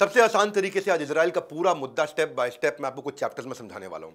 सबसे आसान तरीके से आज इसराइल का पूरा मुद्दा स्टेप बाय स्टेप मैं आपको कुछ चैप्टर्स में समझाने वाला हूँ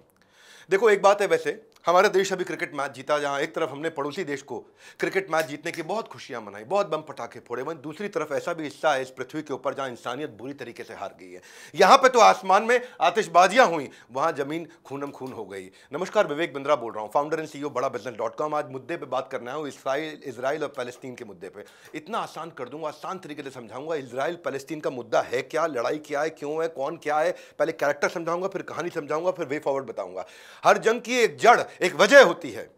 देखो एक बात है वैसे हमारा देश अभी क्रिकेट मैच जीता जहां एक तरफ हमने पड़ोसी देश को क्रिकेट मैच जीतने की बहुत खुशियां मनाई बहुत बम पटाखे फोड़े वहीं दूसरी तरफ ऐसा भी हिस्सा है इस पृथ्वी के ऊपर जहां इंसानियत बुरी तरीके से हार गई है यहां पे तो आसमान में आतिशबाजियां हुई वहां जमीन खूनम खून हो गई नमस्कार विवेक बिंद्रा बोल रहा हूँ फाउंडर एंड ओ बड़ा बिजनेस डॉट कॉम आज मुद्दे पर बात करना है इसराइल इसराइल और फलस्तीन के मुद्दे पर इतना आसान कर दूंगा आसान तरीके से समझाऊंगा इसराइल फलस्तीन का मुद्दा है क्या लड़ाई क्या है क्यों है कौन क्या है पहले कैरेक्टर समझाऊंगा फिर कहानी समझाऊंगा फिर वे फॉरवर्ड बताऊंगा हर जंग की एक जड़ एक वजह होती है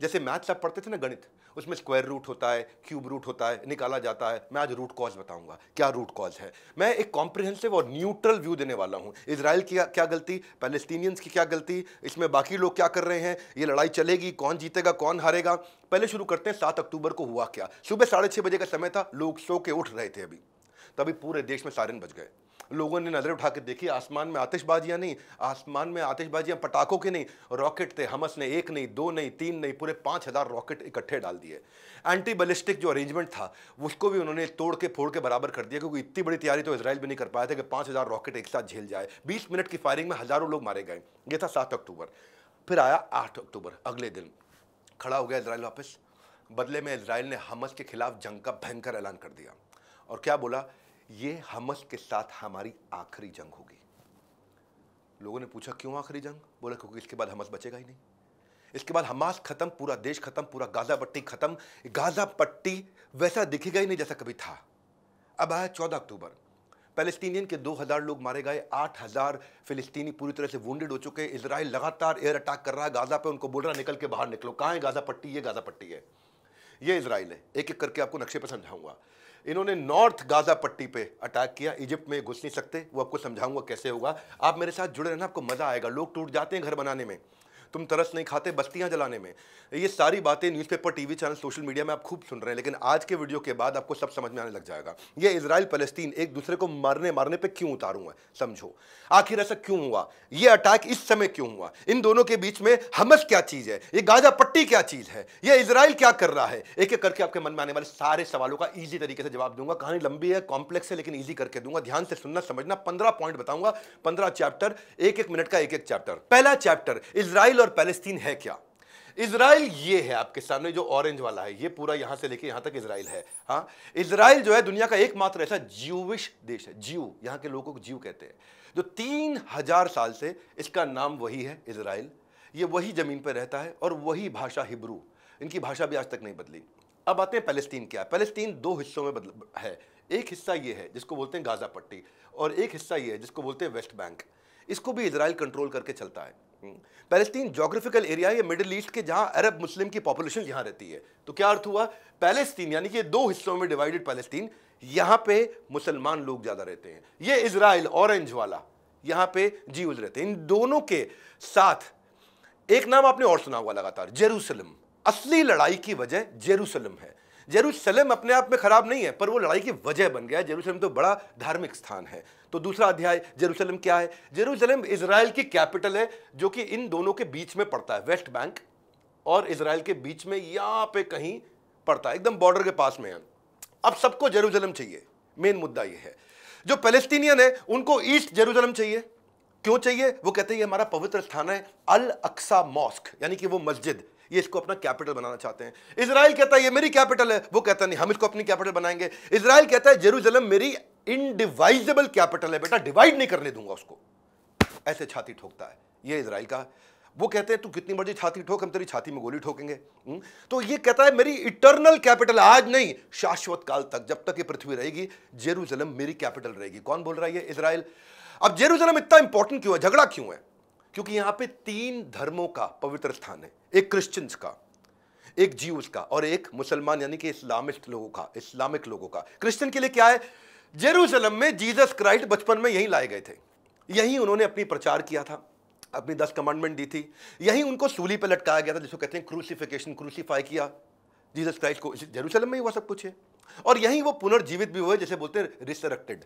जैसे मैथ्स आप पढ़ते थे ना गणित उसमें स्क्वायर रूट होता है क्यूब रूट होता है निकाला जाता है मैं आज रूट कॉज बताऊंगा क्या रूट कॉज है मैं एक कॉम्प्रिहेंसिव और न्यूट्रल व्यू देने वाला हूं इसराइल की क्या गलती पैलेस्टीनियंस की क्या गलती इसमें बाकी लोग क्या कर रहे हैं ये लड़ाई चलेगी कौन जीतेगा कौन हारेगा पहले शुरू करते हैं सात अक्टूबर को हुआ क्या सुबह साढ़े छः बजे का समय था लोग सो के उठ रहे थे अभी तभी पूरे देश में सारे बज गए लोगों ने नज़रें उठा के देखी आसमान में आतिशबाजियाँ नहीं आसमान में आतिशबाजियाँ पटाखों के नहीं रॉकेट थे हमस ने एक नहीं दो नहीं तीन नहीं पूरे पाँच हज़ार रॉकेट इकट्ठे डाल दिए एंटी बलिस्टिक जो अरेंजमेंट था उसको भी उन्होंने तोड़ के फोड़ के बराबर कर दिया क्योंकि इतनी बड़ी तैयारी तो इसराइल भी नहीं कर पाया था कि पाँच हज़ार रॉकेट एक साथ झेल जाए बीस मिनट की फायरिंग में हज़ारों लोग मारे गए ये था सात अक्टूबर फिर आया आठ अक्टूबर अगले दिन खड़ा हो गया इसराइल वापस बदले में इसराइल ने हमस के खिलाफ जंग का भयंकर ऐलान कर दिया और क्या बोला ये हमस के साथ हमारी आखिरी जंग होगी लोगों ने पूछा क्यों आखिरी जंग बोला क्योंकि इसके बाद हमस बचेगा ही नहीं इसके बाद हमास खत्म पूरा देश खत्म पूरा गाजा पट्टी खत्म गाजा पट्टी वैसा दिखेगा ही नहीं जैसा कभी था अब आया चौदह अक्टूबर फलस्तीनियन के 2000 लोग मारे गए 8000 फिलिस्तीनी पूरी तरह से वुंडेड हो चुके इसराइल लगातार एयर अटैक कर रहा है गाजा पे उनको बोल रहा निकल के बाहर निकलो कहाँ है गाजा पट्टी ये गाजा पट्टी है ये इसराइल है एक एक करके आपको नक्शे पर समझाऊंगा इन्होंने नॉर्थ गाजा पट्टी पे अटैक किया इजिप्ट में घुस नहीं सकते वो आपको समझाऊंगा कैसे होगा आप मेरे साथ जुड़े रहना आपको मजा आएगा लोग टूट जाते हैं घर बनाने में तुम तरस नहीं खाते बस्तियाँ जलाने में ये सारी बातें newspaper TV channel social media में आप खूब सुन रहे हैं लेकिन आज के वीडियो के बाद आपको सब समझ में आने लग जाएगा ये इसराइल फलस्तीन एक दूसरे को मारने मारने पर क्यों उतारू है समझो आखिर ऐसा क्यों हुआ ये अटैक इस समय क्यों हुआ इन दोनों के बीच में हमस क्या चीज़ है ये गाजा पट्टी क्या चीज़ है ये इसराइल क्या कर रहा है एक एक करके आपके मन में आने वाले सारे सवालों का ईजी तरीके से जवाब दूंगा कहानी लंबी है कॉम्प्लेक्स है लेकिन ईजी करके दूंगा ध्यान से सुनना समझना पंद्रह पॉइंट बताऊंगा पंद्रह चैप्टर एक एक मिनट का एक एक चैप्टर पहला चैप्टर इसराइल इसराइल और पैलेस्तीन है क्या इसराइल ये है आपके सामने जो ऑरेंज वाला है ये पूरा यहां से लेके यहां तक इसराइल है हाँ इसराइल जो है दुनिया का एकमात्र ऐसा जीविश देश है जीव यहां के लोगों को जीव कहते हैं जो तीन हजार साल से इसका नाम वही है इसराइल ये वही ज़मीन पर रहता है और वही भाषा हिब्रू इनकी भाषा भी आज तक नहीं बदली अब आते हैं पैलेस्तीन क्या है पैलेस्तीन दो हिस्सों में बदल है एक हिस्सा ये है जिसको बोलते हैं गाज़ा पट्टी और एक हिस्सा ये है जिसको बोलते हैं वेस्ट बैंक इसको भी इसराइल कंट्रोल करके चलता है हम्म। पैलेस्तीन जोग्राफिकल एरिया है मिडिल ईस्ट के जहां अरब मुस्लिम की पॉपुलेशन यहां रहती है तो क्या अर्थ हुआ पैलेस्तीन यानी कि दो हिस्सों में डिवाइडेड पैलेस्तीन यहां पे मुसलमान लोग ज्यादा रहते हैं ये इसराइल ऑरेंज वाला यहां पे जीवज रहते हैं इन दोनों के साथ एक नाम आपने और सुना हुआ लगातार जेरूसलम असली लड़ाई की वजह जेरूसलम है जेरूसलम अपने आप में खराब नहीं है पर वो लड़ाई की वजह बन गया है जेरूसलम तो बड़ा धार्मिक स्थान है तो दूसरा अध्याय जेरूसलम क्या है जेरूसलम इसराइल की कैपिटल है जो कि इन दोनों के बीच में पड़ता है वेस्ट बैंक और इसराइल के बीच में यहाँ पे कहीं पड़ता है एकदम बॉर्डर के पास में है अब सबको जेरूसलम चाहिए मेन मुद्दा ये है जो पेलेस्तीनियन है उनको ईस्ट जेरूसलम चाहिए क्यों चाहिए वो कहते हैं ये हमारा पवित्र स्थान है अल अक्सा मॉस्क यानी कि वो मस्जिद ये इसको अपना कैपिटल बनाना चाहते हैं इसराइल कहता है ये मेरी कैपिटल है वो कहता नहीं हम इसको अपनी कैपिटल बनाएंगे इसराइल कहता है जेरूजलम मेरी इनडिवाइजेबल कैपिटल है बेटा डिवाइड नहीं करने दूंगा उसको ऐसे छाती ठोकता है ये इसराइल का वो कहते हैं तू कितनी मर्जी छाती ठोक हम तेरी छाती में गोली ठोकेंगे हम्म, तो ये कहता है मेरी इटर्नल कैपिटल आज नहीं शाश्वत काल तक जब तक ये पृथ्वी रहेगी जेरूजलम मेरी कैपिटल रहेगी कौन बोल रहा है ये इसराइल अब जेरूजलम इतना इंपॉर्टेंट क्यों है झगड़ा क्यों है क्योंकि यहां पे तीन धर्मों का पवित्र स्थान है एक क्रिश्चियंस का एक जीव का और एक मुसलमान यानी कि इस्लामिस्ट लोगों का इस्लामिक लोगों का क्रिश्चियन के लिए क्या है जेरूसलम में जीसस क्राइस्ट बचपन में यहीं लाए गए थे यहीं उन्होंने अपनी प्रचार किया था अपनी दस कमांडमेंट दी थी यहीं उनको सूली पर लटकाया गया था जिसको कहते हैं क्रूसीफिकेशन क्रूसीफाई किया जीसस क्राइस्ट को जेरूसलम में ही हुआ सब कुछ है और यहीं वो पुनर्जीवित भी हुए जैसे बोलते हैं रिसरक्टेड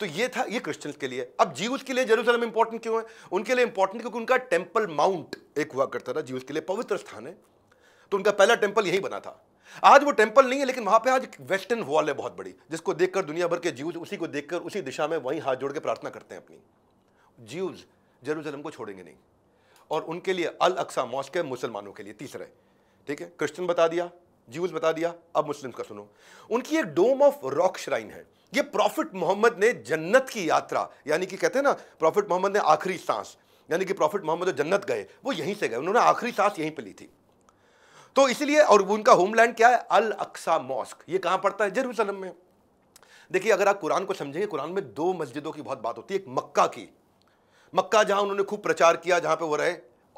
तो ये था ये क्रिश्चियंस के लिए अब जीवस के लिए जेरूसलम इंपॉर्टेंट क्यों है उनके लिए इंपॉर्टेंट क्योंकि उनका टेम्पल माउंट एक हुआ करता था जीवस के लिए पवित्र स्थान है तो उनका पहला टेम्पल यही बना था आज वो टेम्पल नहीं है लेकिन वहां पे आज वेस्टर्न वॉल है बहुत बड़ी जिसको देखकर दुनिया भर के जीव उसी को देखकर उसी दिशा में वहीं हाथ जोड़ के प्रार्थना करते हैं अपनी जीव जेरूसलम को छोड़ेंगे नहीं और उनके लिए अल अक्सा मॉस्क है मुसलमानों के लिए तीसरे ठीक है क्रिश्चियन बता दिया जीव बता दिया अब मुस्लिम का सुनो उनकी एक डोम ऑफ रॉक श्राइन है ये प्रॉफिट मोहम्मद ने जन्नत की यात्रा यानी कि कहते हैं ना प्रॉफिट मोहम्मद ने आखिरी सांस यानी कि प्रॉफिट मोहम्मद जन्नत गए वो यहीं से गए उन्होंने आखिरी सांस यहीं पर ली थी तो इसलिए और उनका होमलैंड क्या है अल अक्सा मॉस्क ये कहाँ पड़ता है जरूसलम में देखिए अगर आप कुरान को समझेंगे कुरान में दो मस्जिदों की बहुत बात होती है एक मक्का की मक्का जहाँ उन्होंने खूब प्रचार किया जहाँ पे वो रहे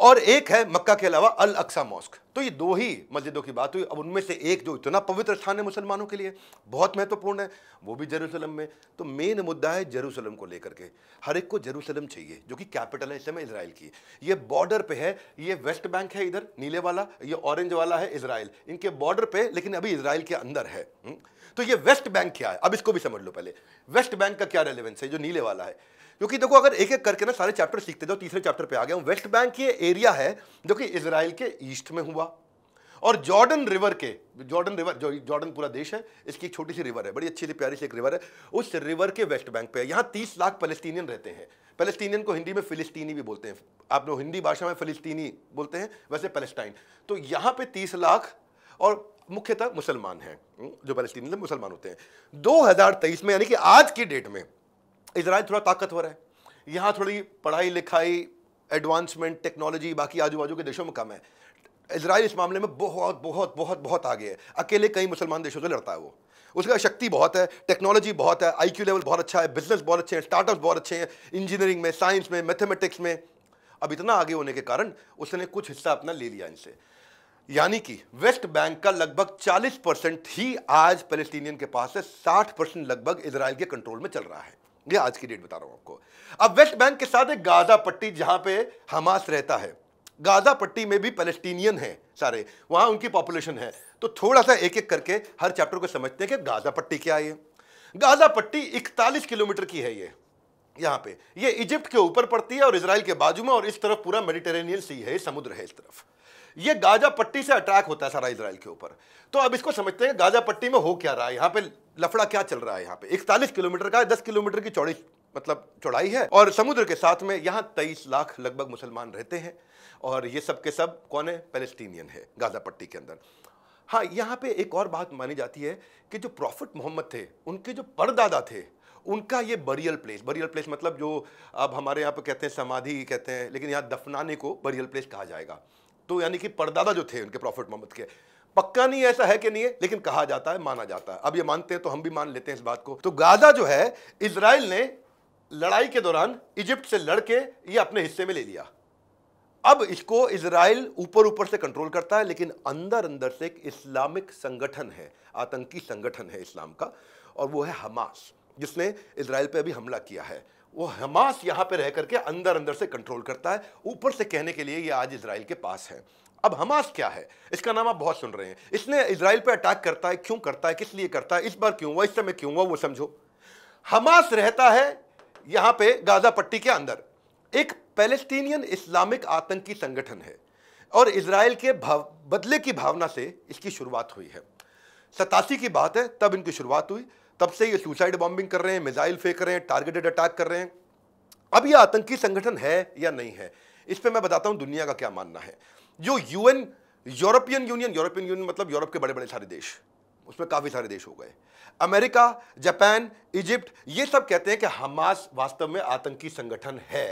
और एक है मक्का के अलावा अल अक्सा मॉस्क तो ये दो ही मस्जिदों की बात हुई अब उनमें से एक जो इतना पवित्र स्थान है मुसलमानों के लिए बहुत महत्वपूर्ण है वो भी जेरूसलम में तो मेन मुद्दा है जेरूसलम को लेकर के हर एक को जेरूसलम चाहिए जो कि कैपिटल है इस समय इसराइल की ये बॉर्डर पे है ये वेस्ट बैंक है इधर नीले वाला ये ऑरेंज वाला है इसराइल इनके बॉर्डर पे लेकिन अभी इसराइल के अंदर है हुँ? हम्म? तो ये वेस्ट बैंक क्या है अब इसको भी समझ लो पहले वेस्ट बैंक का क्या रेलिवेंस है जो नीले वाला है क्योंकि देखो अगर एक एक करके ना सारे चैप्टर सीखते जाओ तीसरे चैप्टर पे आ गया हूँ वेस्ट बैंक ये एरिया है जो कि इसराइल के ईस्ट में हुआ और जॉर्डन रिवर के जॉर्डन रिवर जो जॉर्डन पूरा देश है इसकी एक छोटी सी रिवर है बड़ी अच्छी सी प्यारी सी एक रिवर है उस रिवर के वेस्ट बैंक पे यहाँ तीस लाख फलस्तीनियन रहते हैं फलस्तीनियन को हिंदी में फिलिस्तीनी भी बोलते हैं आप लोग हिंदी भाषा में फिलिस्तीनी बोलते हैं वैसे पेलेस्टाइन तो यहाँ पे तीस लाख और मुख्यतः मुसलमान हैं हम्म, जो फलस्तीन मुसलमान होते हैं 2023 में यानी कि आज की डेट में इसराइल थोड़ा ताकतवर है यहाँ थोड़ी पढ़ाई लिखाई एडवांसमेंट टेक्नोलॉजी बाकी आजू बाजू के देशों में कम है इसराइल इस मामले में बहुत बहुत बहुत बहुत आगे है अकेले कई मुसलमान देशों से लड़ता है वो उसका शक्ति बहुत है टेक्नोलॉजी बहुत है आईक्यू लेवल बहुत अच्छा है बिजनेस बहुत अच्छे हैं स्टार्टअप बहुत अच्छे हैं इंजीनियरिंग में साइंस में मैथमेटिक्स में अब इतना आगे होने के कारण उसने कुछ हिस्सा अपना ले लिया इनसे यानी कि वेस्ट बैंक का लगभग 40 परसेंट ही आज पैलेस्टीनियन के पास है 60 परसेंट लगभग इसराइल के कंट्रोल में चल रहा है ये आज की डेट बता रहा हूं आपको अब वेस्ट बैंक के साथ एक गाजा पट्टी जहां पे हमास रहता है गाजा पट्टी में भी पैलेस्टीनियन है सारे वहां उनकी पॉपुलेशन है तो थोड़ा सा एक एक करके हर चैप्टर को समझते हैं कि गाजा पट्टी क्या है गाजा पट्टी इकतालीस किलोमीटर की है ये यहाँ पे ये इजिप्ट के ऊपर पड़ती है और इसराइल के बाजू में और इस तरफ पूरा मेडिटेरेनियन सी है समुद्र है इस तरफ ये गाजा पट्टी से अटैक होता है सारा इसराइल के ऊपर तो अब इसको समझते हैं गाजा पट्टी में हो क्या रहा है यहाँ पे लफड़ा क्या चल रहा है यहाँ पे इकतालीस किलोमीटर का दस किलोमीटर की चौड़ी मतलब चौड़ाई है और समुद्र के साथ में यहाँ तेईस लाख लगभग मुसलमान रहते हैं और ये सब के सब कौन है पैलेस्टीनियन है गाजा पट्टी के अंदर हाँ यहाँ पे एक और बात मानी जाती है कि जो प्रॉफिट मोहम्मद थे उनके जो परदादा थे उनका ये बरियल प्लेस बरियल प्लेस मतलब जो अब हमारे यहाँ पे कहते हैं समाधि कहते हैं लेकिन यहाँ दफनाने को बरियल प्लेस कहा जाएगा तो यानी कि परदादा जो थे उनके प्रॉफिट मोहम्मद के पक्का नहीं ऐसा है कि नहीं है लेकिन कहा जाता है माना जाता है अब ये मानते हैं तो हम भी मान लेते हैं इस बात को तो गाजा जो है इसराइल ने लड़ाई के दौरान इजिप्ट से लड़के ये अपने हिस्से में ले लिया अब इसको इसराइल ऊपर ऊपर से कंट्रोल करता है लेकिन अंदर अंदर से एक इस्लामिक संगठन है आतंकी संगठन है इस्लाम का और वो है हमास जिसने इसराइल पे अभी हमला किया है वो हमास यहाँ पे रह करके अंदर अंदर से कंट्रोल करता है ऊपर से कहने के लिए ये आज इसराइल के पास है अब हमास क्या है इसका नाम आप बहुत सुन रहे हैं इसने इसराइल पे अटैक करता है क्यों करता है किस लिए करता है इस बार क्यों हुआ इस समय क्यों हुआ वो समझो हमास रहता है यहाँ पे गाजा पट्टी के अंदर एक पैलेस्टीनियन इस्लामिक आतंकी संगठन है और इसराइल के भाव बदले की भावना से इसकी शुरुआत हुई है सतासी की बात है तब इनकी शुरुआत हुई तब से ये सुसाइड बॉम्बिंग कर रहे हैं मिसाइल फेंक रहे हैं टारगेटेड अटैक कर रहे हैं अब ये आतंकी संगठन है या नहीं है इस पर मैं बताता हूँ दुनिया का क्या मानना है जो यू यूरोपियन यूनियन यूरोपियन यूनियन मतलब यूरोप के बड़े बड़े सारे देश उसमें काफ़ी सारे देश हो गए अमेरिका जापान इजिप्ट ये सब कहते हैं कि हमास वास्तव में आतंकी संगठन है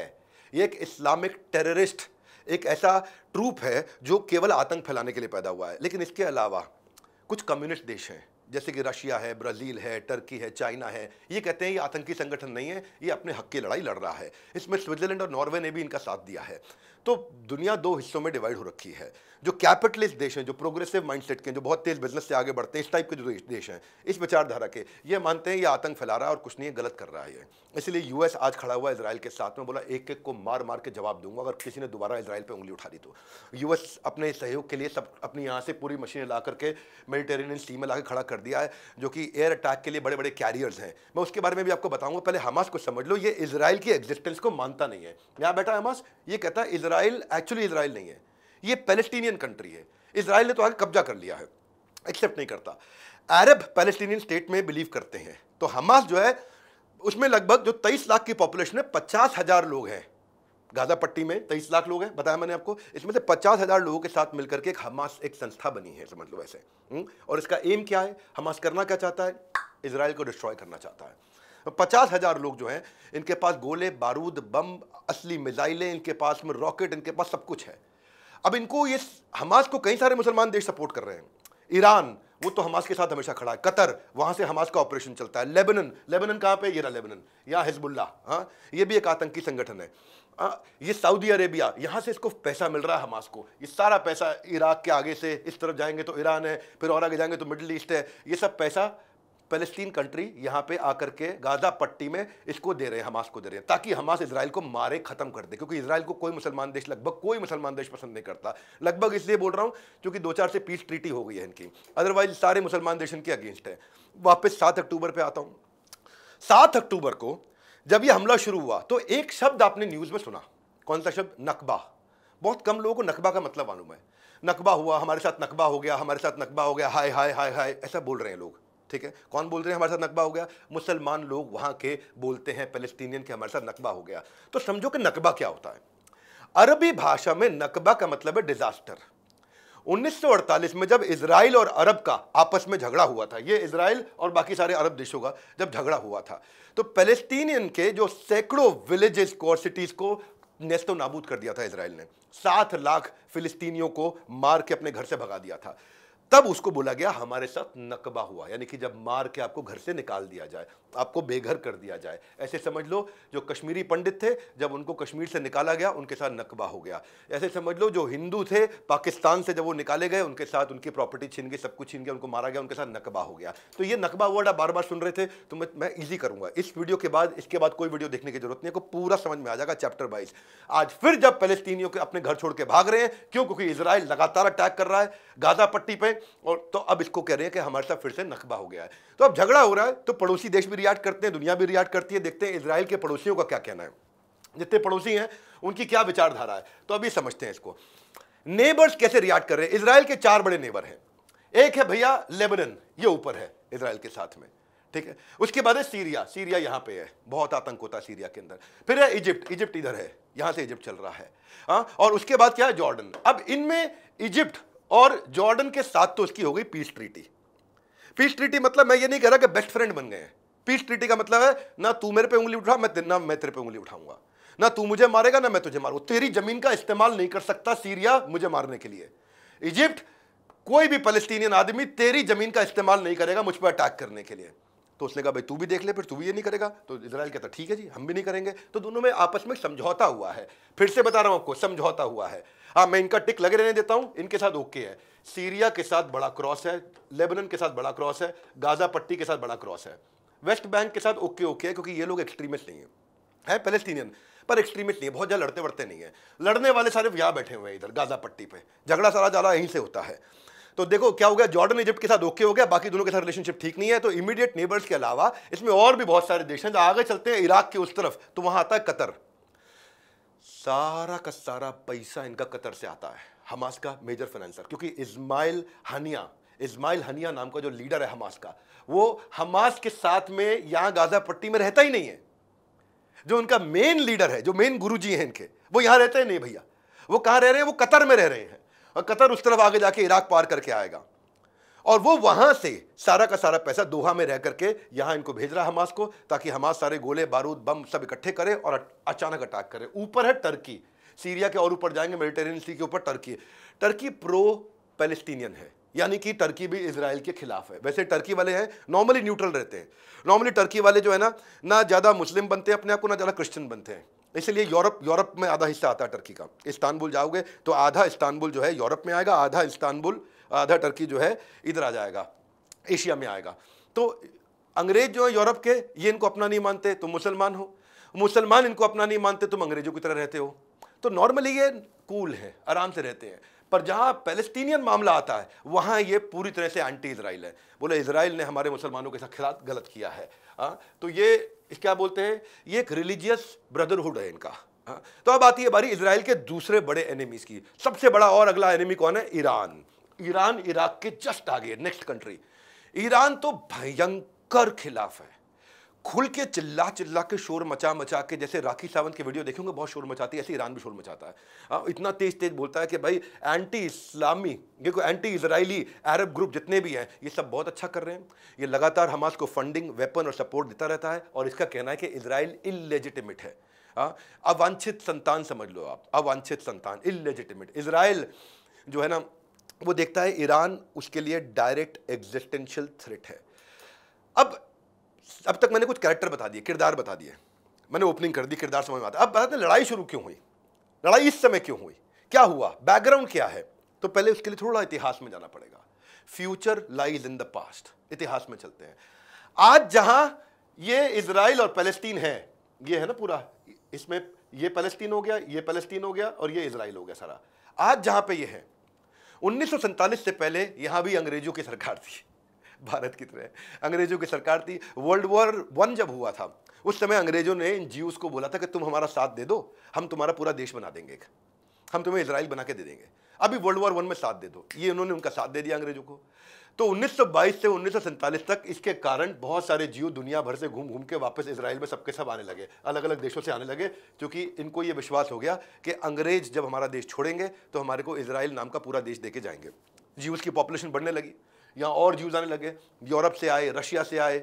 ये एक इस्लामिक टेररिस्ट एक ऐसा ट्रूप है जो केवल आतंक फैलाने के लिए पैदा हुआ है लेकिन इसके अलावा कुछ कम्युनिस्ट देश हैं जैसे कि रशिया है ब्राज़ील है टर्की है चाइना है ये कहते हैं ये आतंकी संगठन नहीं है ये अपने हक की लड़ाई लड़ रहा है इसमें स्विट्ज़रलैंड और नॉर्वे ने भी इनका साथ दिया है तो दुनिया दो हिस्सों में डिवाइड हो रखी है जो कैपिटलिस्ट देश हैं जो प्रोग्रेसिव माइंडसेट के हैं जो बहुत तेज़ बिजनेस से आगे बढ़ते हैं इस टाइप के जो देश हैं इस विचारधारा के ये मानते हैं ये आतंक फैला रहा है और कुछ नहीं है गलत कर रहा है ये इसलिए यूएस आज खड़ा हुआ इसराइल के साथ में बोला एक एक को मार मार के जवाब दूंगा अगर किसी ने दोबारा इसराइल पर उंगली उठा दी तो यूएस अपने सहयोग के लिए सब अपनी यहाँ से पूरी मशीन ला करके मेडिटेरेनियन सी में ला खड़ा कर दिया है जो कि एयर अटैक के लिए बड़े बड़े कैरियर्स हैं मैं उसके बारे में भी आपको बताऊंगा पहले हमास को समझ लो ये इसराइल की एग्जिस्टेंस को मानता नहीं है यहाँ बैठा हमास ये कहता है इसराइल एक्चुअली इसराइल नहीं है ये पैलेस्टीनियन कंट्री है इसराइल ने तो आगे कब्जा कर लिया है एक्सेप्ट नहीं करता अरब पैलेस्टीनियन स्टेट में बिलीव करते हैं तो हमास जो है उसमें लगभग जो तेईस लाख की पॉपुलेशन है पचास हज़ार लोग हैं गाजा पट्टी में तेईस लाख लोग हैं बताया मैंने आपको इसमें से पचास हज़ार लोगों के साथ मिलकर के एक हमास एक संस्था बनी है समझ लो ऐसे हुँ? हम्म? और इसका एम क्या है हमास करना क्या चाहता है इसराइल को डिस्ट्रॉय करना चाहता है तो पचास हज़ार लोग जो हैं इनके पास गोले बारूद बम असली मिज़ाइलें इनके पास में रॉकेट इनके पास सब कुछ है अब इनको ये हमास को कई सारे मुसलमान देश सपोर्ट कर रहे हैं ईरान वो तो हमास के साथ हमेशा खड़ा है कतर वहाँ से हमास का ऑपरेशन चलता है लेबनन लेबनन कहाँ पे ये रहा लेबनन यहाँ हिजबुल्ला हाँ ये भी एक आतंकी संगठन है आ, ये सऊदी अरेबिया यहाँ से इसको पैसा मिल रहा है हमास को ये सारा पैसा इराक के आगे से इस तरफ जाएंगे तो ईरान है फिर और आगे जाएंगे तो मिडल ईस्ट है ये सब पैसा फ़लस्तीन कंट्री यहाँ पे आकर के गाजा पट्टी में इसको दे रहे हैं हमास को दे रहे हैं ताकि हमास इसराइल को मारे ख़त्म कर दे क्योंकि इसराइल को कोई मुसलमान देश लगभग कोई मुसलमान देश पसंद नहीं करता लगभग इसलिए बोल रहा हूँ क्योंकि दो चार से पीस ट्रीटी हो गई है इनकी अदरवाइज सारे मुसलमान देश इनके अगेंस्ट हैं वापस सात अक्टूबर पर आता हूँ सात अक्टूबर को जब यह हमला शुरू हुआ तो एक शब्द आपने न्यूज़ में सुना कौन सा शब्द नकबा बहुत कम लोगों को नकबा का मतलब मालूम है नकबा हुआ हमारे साथ नकबा हो गया हमारे साथ नकबा हो गया हाय हाय हाय हाय ऐसा बोल रहे हैं लोग ठीक है कौन बोल रहे हैं हमारे साथ नकबा हो गया मुसलमान लोग वहाँ के बोलते हैं फलस्तीनियन के हमारे साथ नकबा हो गया तो समझो कि नकबा क्या होता है अरबी भाषा में नकबा का मतलब है डिजास्टर 1948 में जब इसराइल और अरब का आपस में झगड़ा हुआ था ये इसराइल और बाकी सारे अरब देशों का जब झगड़ा हुआ था तो फलस्तीनियन के जो सैकड़ों विलेजेस को और सिटीज़ को नेस्तो नाबूद कर दिया था इसराइल ने सात लाख फिलिस्तीनियों को मार के अपने घर से भगा दिया था तब उसको बोला गया हमारे साथ नकबा हुआ यानी कि जब मार के आपको घर से निकाल दिया जाए आपको बेघर कर दिया जाए ऐसे समझ लो जो कश्मीरी पंडित थे जब उनको कश्मीर से निकाला गया उनके साथ नकबा हो गया ऐसे समझ लो जो हिंदू थे पाकिस्तान से जब वो निकाले गए उनके साथ उनकी प्रॉपर्टी छीन गई सब कुछ छीन गया उनको मारा गया उनके साथ नकबा हो गया तो ये नकबा वर्ड आप बार बार सुन रहे थे तो मैं मैं ईजी करूँगा इस वीडियो के बाद इसके बाद कोई वीडियो देखने की जरूरत नहीं है को पूरा समझ में आ जाएगा चैप्टर वाइज आज फिर जब फलस्तीनियों के अपने घर छोड़ के भाग रहे हैं क्यों क्योंकि इसराइल लगातार अटैक कर रहा है गाजा पट्टी पर और तो अब इसको कह रहे हैं कि हमारे साथ फिर से नकबा हो गया है तो अब झगड़ा हो रहा है तो पड़ोसी देश भी भी रिएक्ट करते हैं दुनिया भी रिएक्ट करती है देखते हैं इसराइल के पड़ोसियों का क्या कहना है जितने पड़ोसी हैं उनकी क्या विचारधारा है तो अभी समझते हैं इसको नेबर्स कैसे रिएक्ट कर रहे हैं इसराइल के चार बड़े नेबर हैं एक है भैया लेबनन ये ऊपर है इसराइल के साथ में ठीक है उसके बाद है सीरिया सीरिया यहाँ पे है बहुत आतंक होता है सीरिया के अंदर फिर है इजिप्ट इजिप्ट इधर है यहाँ से इजिप्ट चल रहा है आ? हाँ? और उसके बाद क्या है जॉर्डन अब इनमें इजिप्ट और जॉर्डन के साथ तो उसकी हो गई पीस ट्रीटी पीस ट्रीटी मतलब मैं ये नहीं कह रहा कि बेस्ट फ्रेंड बन गए हैं पीस ट्रीटी का मतलब है ना तू मेरे पे उंगली उठा मैं ना मैं तेरे पे उंगली उठाऊंगा ना तू मुझे मारेगा ना मैं तुझे मारू तेरी जमीन का इस्तेमाल नहीं कर सकता सीरिया मुझे मारने के लिए इजिप्ट कोई भी फलस्तीनियन आदमी तेरी जमीन का इस्तेमाल नहीं करेगा मुझ पर अटैक करने के लिए तो उसने कहा भाई तू भी देख ले फिर तू भी ये नहीं करेगा तो इसराइल कहता ठीक है जी हम भी नहीं करेंगे तो दोनों में आपस में समझौता हुआ है फिर से बता रहा हूं आपको समझौता हुआ है हाँ मैं इनका टिक लगे रहने देता हूं इनके साथ ओके है सीरिया के साथ बड़ा क्रॉस है लेबनन के साथ बड़ा क्रॉस है गाजा पट्टी के साथ बड़ा क्रॉस है वेस्ट बैंक के साथ ओके ओके है क्योंकि ये लोग एक्सट्रीमिस्ट नहीं है हैं पैलेस्टीनियन पर एक्सट्रीमिस्ट नहीं है बहुत ज़्यादा लड़ते वड़ते नहीं है लड़ने वाले सारे यहाँ बैठे हुए हैं इधर गाजा पट्टी पे झगड़ा सारा ज़्यादा यहीं से होता है तो देखो क्या हो गया जॉर्डन इजिप्ट के साथ ओके हो गया बाकी दोनों के साथ रिलेशनशिप ठीक नहीं है तो इमीडिएट नेबर्स के अलावा इसमें और भी बहुत सारे देश हैं जो आगे चलते हैं इराक के उस तरफ तो वहाँ आता है कतर सारा का सारा पैसा इनका कतर से आता है हमास का मेजर फाइनेंसर क्योंकि इस्माइल हनिया इस्माइल हनिया नाम का जो लीडर है हमास का वो हमास के साथ में यहाँ गाजा पट्टी में रहता ही नहीं है जो उनका मेन लीडर है जो मेन गुरु जी हैं इनके वो यहाँ रहते हैं नहीं भैया वो कहाँ रह रहे हैं वो कतर में रह रहे हैं और कतर उस तरफ आगे जाके इराक पार करके आएगा और वो वहां से सारा का सारा पैसा दोहा में रह करके यहां इनको भेज रहा हमास को ताकि हमास सारे गोले बारूद बम सब इकट्ठे करे और अचानक अटैक करे ऊपर है टर्की सीरिया के और ऊपर जाएंगे मेडिटेरियन सी के ऊपर टर्की टर्की प्रो पैलेस्टीनियन है यानी कि टर्की भी इसराइल के खिलाफ है वैसे टर्की वाले हैं नॉर्मली न्यूट्रल रहते हैं नॉर्मली टर्की वाले जो है ना ना ज़्यादा मुस्लिम बनते हैं अपने आप को ना ज़्यादा क्रिश्चियन बनते हैं इसलिए यूरोप यूरोप में आधा हिस्सा आता है टर्की का इस्तानबुल जाओगे तो आधा इस्तानबुल जो है यूरोप में आएगा आधा इस्तानबुल आधा टर्की जो है इधर आ जाएगा एशिया में आएगा तो अंग्रेज जो है यूरोप के ये इनको अपना नहीं मानते तुम मुसलमान हो मुसलमान इनको अपना नहीं मानते तुम अंग्रेजों की तरह रहते हो तो नॉर्मली ये कूल है आराम से रहते हैं पर जहाँ पैलेस्टीनियन मामला आता है वहाँ ये पूरी तरह से एंटी इसराइल है बोले इसराइल ने हमारे मुसलमानों के साथ खिलाफ गलत किया है आ, तो ये इस क्या बोलते हैं ये एक रिलीजियस ब्रदरहुड है इनका आ, तो अब आती है बारी इसराइल के दूसरे बड़े एनिमीज़ की सबसे बड़ा और अगला एनिमी कौन है ईरान ईरान इराक के जस्ट आगे नेक्स्ट कंट्री ईरान तो भयंकर खिलाफ है खुल के चिल्ला चिल्ला के शोर मचा मचा के जैसे राखी सावंत के वीडियो देखेंगे बहुत शोर मचाती है ऐसे ईरान भी शोर मचाता है आ, हाँ, इतना तेज तेज बोलता है कि भाई एंटी इस्लामी देखो एंटी इसराइली अरब ग्रुप जितने भी हैं ये सब बहुत अच्छा कर रहे हैं ये लगातार हमास को फंडिंग वेपन और सपोर्ट देता रहता है और इसका कहना है कि इसराइल इलेजिटिमेट है हाँ, अवांछित संतान समझ लो आप अवांछित संतान इलेजिटिमेट इसराइल जो है ना वो देखता है ईरान उसके लिए डायरेक्ट एग्जिस्टेंशियल थ्रेट है अब अब तक मैंने कुछ कैरेक्टर बता दिए किरदार बता दिए मैंने ओपनिंग कर दी किरदार समझ में आता अब बताते लड़ाई शुरू क्यों हुई लड़ाई इस समय क्यों हुई क्या हुआ बैकग्राउंड क्या है तो पहले उसके लिए थोड़ा इतिहास में जाना पड़ेगा future lies in the past इतिहास में चलते हैं आज जहां ये इसराइल और पैलेस्तीन है ये है ना पूरा इसमें ये पैलेस्तीन हो गया ये पैलेस्तीन हो गया और ये इसराइल हो गया सारा आज जहां पे ये है उन्नीस से पहले यहां भी अंग्रेजों की सरकार थी भारत की तरह अंग्रेजों की सरकार थी वर्ल्ड वॉर वन जब हुआ था उस समय अंग्रेजों ने इन जीव को बोला था कि तुम हमारा साथ दे दो हम तुम्हारा पूरा देश बना देंगे हम तुम्हें इसराइल बना के दे देंगे अभी वर्ल्ड वॉर वन में साथ दे दो ये उन्होंने उनका साथ दे दिया अंग्रेजों को तो 1922 से उन्नीस तक इसके कारण बहुत सारे जीव दुनिया भर से घूम घूम के वापस इसराइल में सबके सब आने लगे अलग अलग देशों से आने लगे क्योंकि इनको ये विश्वास हो गया कि अंग्रेज जब हमारा देश छोड़ेंगे तो हमारे को इसराइल नाम का पूरा देश दे के जाएंगे जीव की पॉपुलेशन बढ़ने लगी यहाँ और जूस आने लगे यूरोप से आए रशिया से आए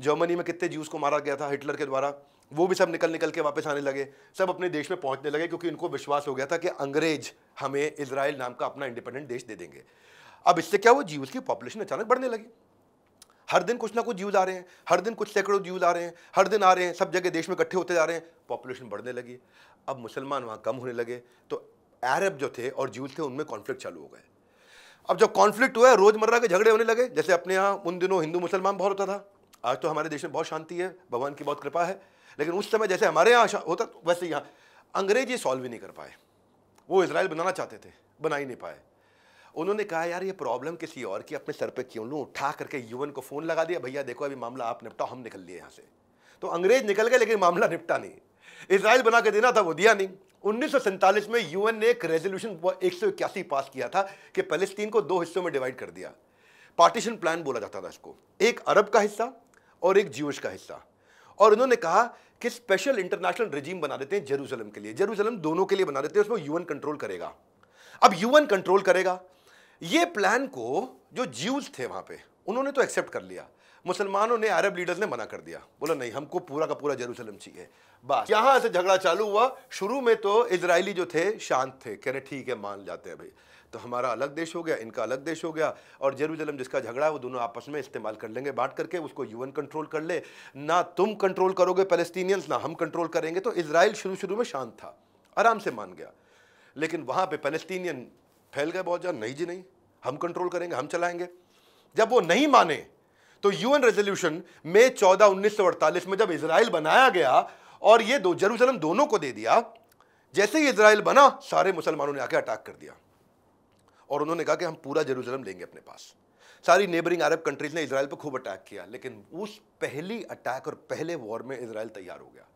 जर्मनी में कितने जूस को मारा गया था हिटलर के द्वारा वो भी सब निकल निकल के वापस आने लगे सब अपने देश में पहुँचने लगे क्योंकि इनको विश्वास हो गया था कि अंग्रेज हमें इसराइल नाम का अपना इंडिपेंडेंट देश दे देंगे अब इससे क्या वो जीवस की पॉपुलेशन अचानक बढ़ने लगी हर दिन कुछ ना कुछ जीव आ रहे हैं हर दिन कुछ सैकड़ों जीव आ रहे हैं हर दिन आ रहे हैं सब जगह देश में इकट्ठे होते जा रहे हैं पॉपुलेशन बढ़ने लगी अब मुसलमान वहाँ कम होने लगे तो अरब जो थे और जीव थे उनमें कॉन्फ्लिक्ट चालू हो गए अब जब कॉन्फ्लिक्ट हुआ है रोजमर्रा के झगड़े होने लगे जैसे अपने यहाँ उन दिनों हिंदू मुसलमान बहुत होता था आज तो हमारे देश में बहुत शांति है भगवान की बहुत कृपा है लेकिन उस समय जैसे हमारे यहाँ होता तो वैसे यहाँ अंग्रेज ये सॉल्व ही नहीं कर पाए वो इसराइल बनाना चाहते थे बना ही नहीं पाए उन्होंने कहा यार ये प्रॉब्लम किसी और की अपने सर पे क्यों लूँ उठा करके यूएन को फ़ोन लगा दिया भैया देखो अभी मामला आप निपटाओ हम निकल लिए यहाँ से तो अंग्रेज निकल गए लेकिन मामला निपटा नहीं इसराइल बना के देना था वो दिया नहीं उन्नीस में यूएन ने एक रेजोल्यूशन एक सौ इक्यासी पास किया था कि पैलेस्तीन को दो हिस्सों में डिवाइड कर दिया पार्टीशन प्लान बोला जाता था इसको एक अरब का हिस्सा और एक जीवश का हिस्सा और उन्होंने कहा कि स्पेशल इंटरनेशनल रिजीम बना देते हैं जेरूसलम के लिए जेरूसलम दोनों के लिए बना देते हैं उसमें यूएन कंट्रोल करेगा अब यूएन कंट्रोल करेगा ये प्लान को जो ज्यूज थे वहां पे उन्होंने तो एक्सेप्ट कर लिया मुसलमानों ने अरब लीडर्स ने मना कर दिया बोला नहीं हमको पूरा का पूरा जेरूसलम चाहिए बस यहाँ से झगड़ा चालू हुआ शुरू में तो इसराइली जो थे शांत थे कह रहे ठीक है मान जाते हैं भाई तो हमारा अलग देश हो गया इनका अलग देश हो गया और जेरूजलम जिसका झगड़ा है वो दोनों आपस में इस्तेमाल कर लेंगे बांट करके उसको यूएन कंट्रोल कर ले ना तुम कंट्रोल करोगे पैलेस्टीनियंस ना हम कंट्रोल करेंगे तो इसराइल शुरू शुरू में शांत था आराम से मान गया लेकिन वहाँ पर पैलेस्टीनियन फैल गए बहुत ज़्यादा नहीं जी नहीं हम कंट्रोल करेंगे हम चलाएँगे जब वो नहीं माने तो यूएन रेजोल्यूशन में चौदह उन्नीस में जब इसराइल बनाया गया और ये दो जरूसलम दोनों को दे दिया जैसे ही इसराइल बना सारे मुसलमानों ने आके अटैक कर दिया और उन्होंने कहा कि हम पूरा जेरूसलम लेंगे अपने पास सारी नेबरिंग अरब कंट्रीज ने इसराइल पर खूब अटैक किया लेकिन उस पहली अटैक और पहले वॉर में इसराइल तैयार हो गया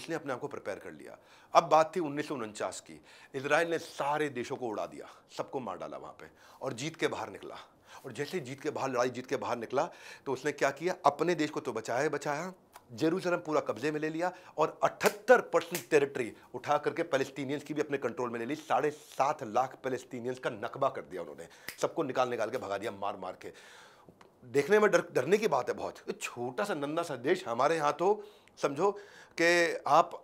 उसने अपने आप को प्रिपेयर कर लिया अब बात थी उन्नीस की इसराइल ने सारे देशों को उड़ा दिया सबको मार डाला वहाँ पर और जीत के बाहर निकला और जैसे जीत के बाहर लड़ाई जीत के बाहर निकला तो उसने क्या किया अपने देश को तो बचाया बचाया जेरूसलम पूरा कब्जे में ले लिया और 78 परसेंट टेरिटरी उठा करके पैलेस्टीनियंस की भी अपने कंट्रोल में ले ली साढ़े सात लाख पैलेस्टीनियंस का नकबा कर दिया उन्होंने सबको निकाल निकाल के भगा दिया मार मार के देखने में डर डरने की बात है बहुत छोटा सा नन्ना सा देश हमारे यहाँ तो समझो कि आप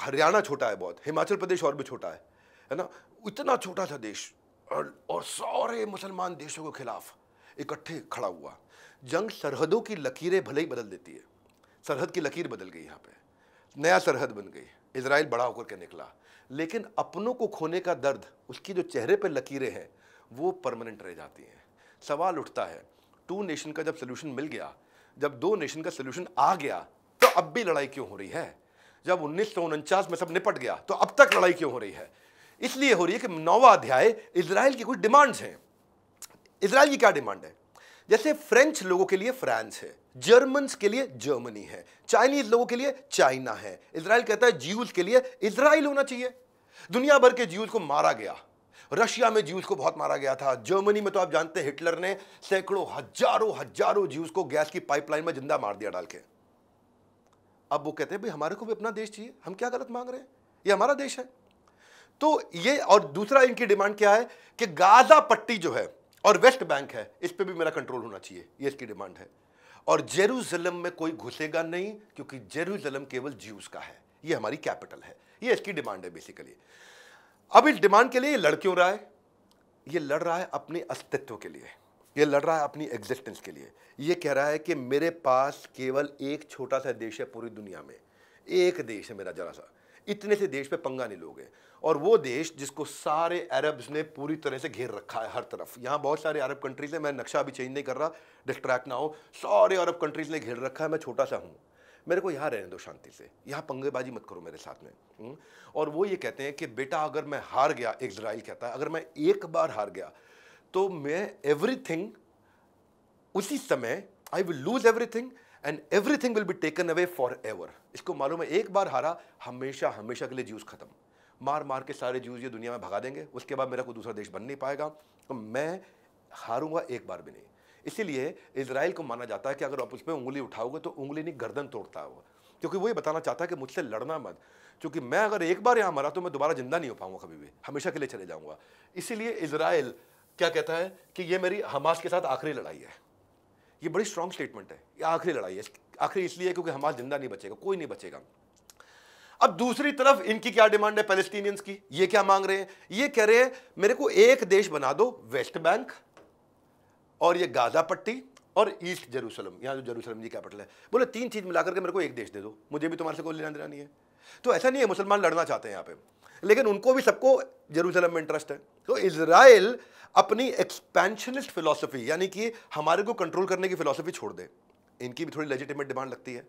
हरियाणा छोटा है बहुत हिमाचल प्रदेश और भी छोटा है है ना इतना छोटा सा देश और, और सारे मुसलमान देशों के खिलाफ इकट्ठे खड़ा हुआ जंग सरहदों की लकीरें भले ही बदल देती है सरहद की लकीर बदल गई यहाँ पे नया सरहद बन गई इसराइल बड़ा होकर के निकला लेकिन अपनों को खोने का दर्द उसकी जो चेहरे पर लकीरें हैं वो परमानेंट रह जाती हैं सवाल उठता है टू नेशन का जब सोल्यूशन मिल गया जब दो नेशन का सोल्यूशन आ गया तो अब भी लड़ाई क्यों हो रही है जब उन्नीस में सब निपट गया तो अब तक लड़ाई क्यों हो रही है इसलिए हो रही है कि नौवा अध्याय इसराइल की कुछ डिमांड्स हैं इसराइल की क्या डिमांड है जैसे फ्रेंच लोगों के लिए फ्रांस है जर्मन के लिए जर्मनी है चाइनीज लोगों के लिए चाइना है इसराइल कहता है जीव के लिए इसराइल होना चाहिए दुनिया भर के जीव को मारा गया रशिया में जीव को बहुत मारा गया था जर्मनी में तो आप जानते हैं हिटलर ने सैकड़ों हजारों हजारों जीव को गैस की पाइपलाइन में जिंदा मार दिया डाल के अब वो कहते हैं भाई हमारे को भी अपना देश चाहिए हम क्या गलत मांग रहे हैं ये हमारा देश है तो ये और दूसरा इनकी डिमांड क्या है कि गाजा पट्टी जो है और वेस्ट बैंक है इस पर भी मेरा कंट्रोल होना चाहिए ये इसकी डिमांड है और जेरूजलम में कोई घुसेगा नहीं क्योंकि जेरूजलम केवल ज्यूस का है ये हमारी कैपिटल है ये इसकी डिमांड है बेसिकली अब इस डिमांड के लिए ये लड़ क्यों रहा है ये लड़ रहा है अपने अस्तित्व के लिए ये लड़ रहा है अपनी एग्जिस्टेंस के लिए ये कह रहा है कि मेरे पास केवल एक छोटा सा देश है पूरी दुनिया में एक देश है मेरा जरा सा इतने से देश पे पंगा नहीं लोगे और वो देश जिसको सारे अरब्स ने पूरी तरह से घेर रखा है हर तरफ यहाँ बहुत सारे अरब कंट्रीज़ हैं मैं नक्शा अभी चेंज नहीं कर रहा डिस्ट्रैक्ट ना हो सारे अरब कंट्रीज़ ने घेर रखा है मैं छोटा सा हूँ मेरे को यहाँ रहने दो शांति से यहाँ पंगेबाजी मत करो मेरे साथ में हम्म? और वो ये कहते हैं कि बेटा अगर मैं हार गया इसराइल कहता है अगर मैं एक बार हार गया तो मैं एवरीथिंग उसी समय I will lose everything and everything will be taken away forever इसको मालूम है एक बार हारा हमेशा हमेशा के लिए जूस ख़त्म मार मार के सारे जूस ये दुनिया में भगा देंगे उसके बाद मेरा कोई दूसरा देश बन नहीं पाएगा तो मैं हारूंगा एक बार भी नहीं इसीलिए इसराइल को माना जाता है कि अगर आप उस पर उंगली उठाओगे तो उंगली नहीं गर्दन तोड़ता होगा क्योंकि वो ये बताना चाहता है कि मुझसे लड़ना मत क्योंकि मैं अगर एक बार यहाँ मरा तो मैं दोबारा जिंदा नहीं हो पाऊंगा कभी भी हमेशा के लिए चले जाऊँगा इसीलिए इसराइल क्या कहता है कि ये मेरी हमास के साथ आखिरी लड़ाई है ये बड़ी स्ट्रॉन्ग स्टेटमेंट है ये आखिरी लड़ाई है आखिरी इसलिए क्योंकि हमारा जिंदा नहीं बचेगा कोई नहीं बचेगा अब दूसरी तरफ इनकी क्या डिमांड है पैलेस्टीनियंस की ये क्या मांग रहे हैं ये कह रहे हैं मेरे को एक देश बना दो वेस्ट बैंक और ये गाजा पट्टी और ईस्ट जेरूसलम यहाँ जो जेरूसलम जी कैपिटल है बोले तीन चीज़ मिला करके मेरे को एक देश दे दो मुझे भी तुम्हारे से कोई लेना देना नहीं है तो ऐसा नहीं है मुसलमान लड़ना चाहते हैं यहाँ पे लेकिन उनको भी सबको जेरूसलम में इंटरेस्ट है तो इसराइल अपनी एक्सपेंशनिस्ट फिलॉसफी यानी कि हमारे को कंट्रोल करने की फिलॉसफी छोड़ दें इनकी भी थोड़ी लेजिटिमेट डिमांड लगती है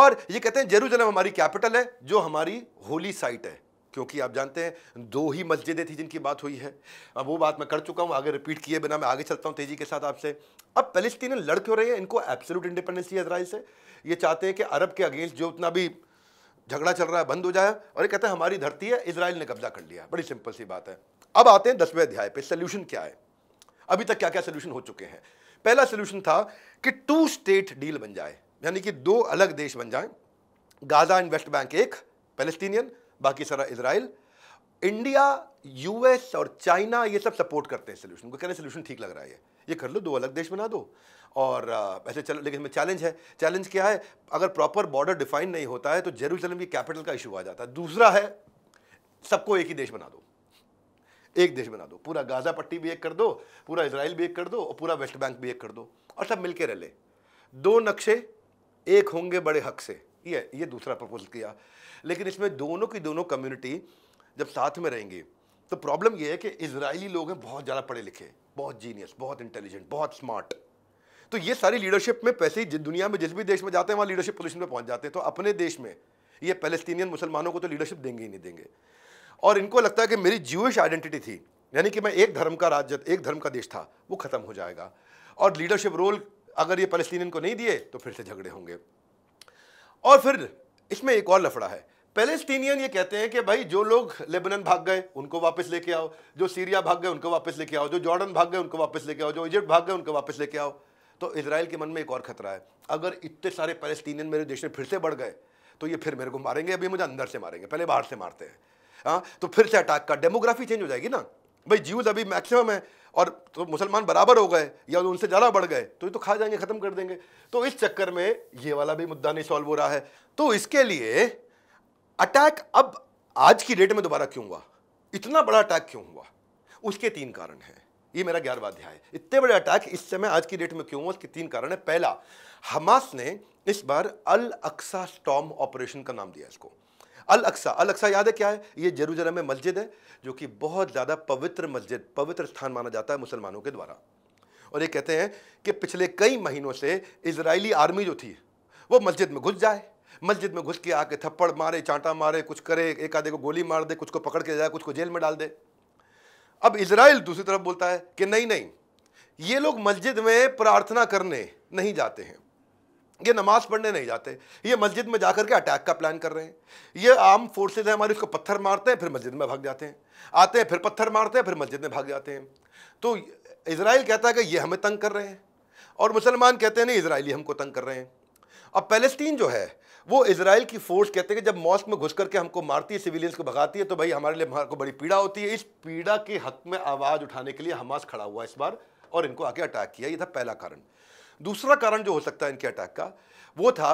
और ये कहते हैं जेरूजलम हमारी कैपिटल है जो हमारी होली साइट है क्योंकि आप जानते हैं दो ही मस्जिदें थी जिनकी बात हुई है अब वो बात मैं कर चुका हूँ आगे रिपीट किए बिना मैं आगे चलता हूँ तेज़ी के साथ आपसे अब फलस्तीन लड़ क्यों रहे हैं इनको एब्सोलूट इंडिपेंडेंस चाहिए इसराइल से ये चाहते हैं कि अरब के अगेंस्ट जो उतना भी झगड़ा चल रहा है बंद हो जाए और ये कहते हैं हमारी धरती है इसराइल ने कब्जा कर लिया बड़ी सिंपल सी बात है अब आते हैं दसवें अध्याय पे सोल्यूशन क्या है अभी तक क्या क्या सोल्यूशन हो चुके हैं पहला सोल्यूशन था कि टू स्टेट डील बन जाए यानी कि दो अलग देश बन जाए गाजा एंड वेस्ट बैंक एक पैलेस्टीनियन बाकी सारा इसराइल इंडिया यूएस और चाइना ये सब सपोर्ट करते हैं सोल्यूशन को कह रहे सोल्यूशन ठीक लग रहा है ये कर लो दो अलग देश बना दो और ऐसे चलो लेकिन इसमें चैलेंज है चैलेंज क्या है अगर प्रॉपर बॉर्डर डिफाइन नहीं होता है तो जेरूसलम की कैपिटल का इशू आ जाता है दूसरा है सबको एक ही देश बना दो एक देश बना दो पूरा गाजा पट्टी भी एक कर दो पूरा इसराइल भी एक कर दो और पूरा वेस्ट बैंक भी एक कर दो और सब मिलके रह ले दो नक्शे एक होंगे बड़े हक से ये ये दूसरा प्रपोजल किया लेकिन इसमें दोनों की दोनों कम्युनिटी जब साथ में रहेंगी तो प्रॉब्लम ये है कि इसराइली लोग हैं बहुत ज़्यादा पढ़े लिखे बहुत जीनियस बहुत इंटेलिजेंट बहुत स्मार्ट तो ये सारी लीडरशिप में पैसे ही दुनिया में जिस भी देश में जाते हैं वहाँ लीडरशिप पोजिशन में पहुँच जाते हैं तो अपने देश में ये पैलेस्तीनियन मुसलमानों को तो लीडरशिप देंगे ही नहीं देंगे और इनको लगता है कि मेरी ज्यूश आइडेंटिटी थी यानी कि मैं एक धर्म का राज्य एक धर्म का देश था वो ख़त्म हो जाएगा और लीडरशिप रोल अगर ये फलस्तीन को नहीं दिए तो फिर से झगड़े होंगे और फिर इसमें एक और लफड़ा है पैलेस्टीनियन ये कहते हैं कि भाई जो लोग लेबनन भाग गए उनको वापस लेके आओ जो सीरिया भाग गए उनको वापस लेके आओ जो जॉर्डन भाग गए उनको वापस लेके आओ जो इजिप्ट भाग गए उनको वापस लेके आओ तो इसराइल के मन में एक और खतरा है अगर इतने सारे पैलेस्टीनियन मेरे देश में फिर से बढ़ गए तो ये फिर मेरे को मारेंगे अभी मुझे अंदर से मारेंगे पहले बाहर से मारते हैं हाँ तो फिर से अटैक का डेमोग्राफी चेंज हो जाएगी ना भाई जीव अभी मैक्सिमम है और तो मुसलमान बराबर हो गए या तो उनसे ज़्यादा बढ़ गए तो ये तो खा जाएंगे ख़त्म कर देंगे तो इस चक्कर में ये वाला भी मुद्दा नहीं सॉल्व हो रहा है तो इसके लिए अटैक अब आज की डेट में दोबारा क्यों हुआ इतना बड़ा अटैक क्यों हुआ उसके तीन कारण हैं ये मेरा ग्यारहवा अध्याय है इतने बड़े अटैक इस समय आज की डेट में क्यों हुआ उसके तीन कारण है पहला हमास ने इस बार अल अक्सा स्टॉम ऑपरेशन का नाम दिया इसको अल अक्सा अल अक्सा याद है क्या है ये जेरूजलम में मस्जिद है जो कि बहुत ज़्यादा पवित्र मस्जिद पवित्र स्थान माना जाता है मुसलमानों के द्वारा और ये कहते हैं कि पिछले कई महीनों से इसराइली आर्मी जो थी वो मस्जिद में घुस जाए मस्जिद में घुस के आके थप्पड़ मारे चांटा मारे कुछ करे एक आधे को गोली मार दे कुछ को पकड़ के जाए कुछ को जेल में डाल दे अब इसराइल दूसरी तरफ बोलता है कि नहीं नहीं ये लोग मस्जिद में प्रार्थना करने नहीं जाते हैं ये नमाज पढ़ने नहीं जाते ये मस्जिद में जाकर के अटैक का प्लान कर रहे हैं ये आर्म फोर्सेज हैं हमारे उसको पत्थर मारते हैं फिर मस्जिद में भाग जाते हैं आते हैं फिर पत्थर मारते हैं फिर मस्जिद में भाग जाते हैं तो इसराइल कहता है कि ये हमें तंग कर रहे हैं और मुसलमान कहते हैं नहीं इसराइली हमको तंग कर रहे हैं अब पैलेस्टीन जो है वो इसराइल की फोर्स कहते हैं कि जब मॉस्क में घुस करके हमको मारती है सिविलियंस को भगाती है तो भाई हमारे लिए हमारे को बड़ी पीड़ा होती है इस पीड़ा के हक में आवाज़ उठाने के लिए हमास खड़ा हुआ इस बार और इनको आके अटैक किया ये था पहला कारण दूसरा कारण जो हो सकता है इनके अटैक का वो था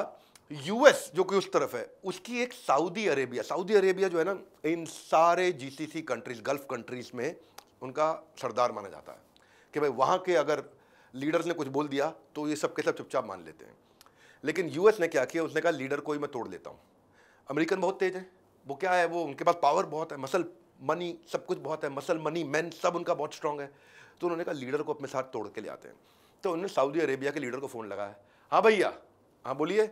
यूएस जो कि उस तरफ है उसकी एक सऊदी अरेबिया सऊदी अरेबिया जो है ना इन सारे जीसीसी कंट्रीज गल्फ कंट्रीज में उनका सरदार माना जाता है कि भाई वहाँ के अगर लीडर्स ने कुछ बोल दिया तो ये सब के सब चुपचाप मान लेते हैं लेकिन यूएस ने क्या किया उसने कहा लीडर को ही मैं तोड़ लेता हूँ अमेरिकन बहुत तेज है वो क्या है वो उनके पास पावर बहुत है मसल मनी सब कुछ बहुत है मसल मनी मैन सब उनका बहुत स्ट्रांग है तो उन्होंने कहा लीडर को अपने साथ तोड़ के ले आते हैं तो उन्होंने सऊदी अरेबिया के लीडर को फ़ोन लगाया हाँ भैया हाँ बोलिए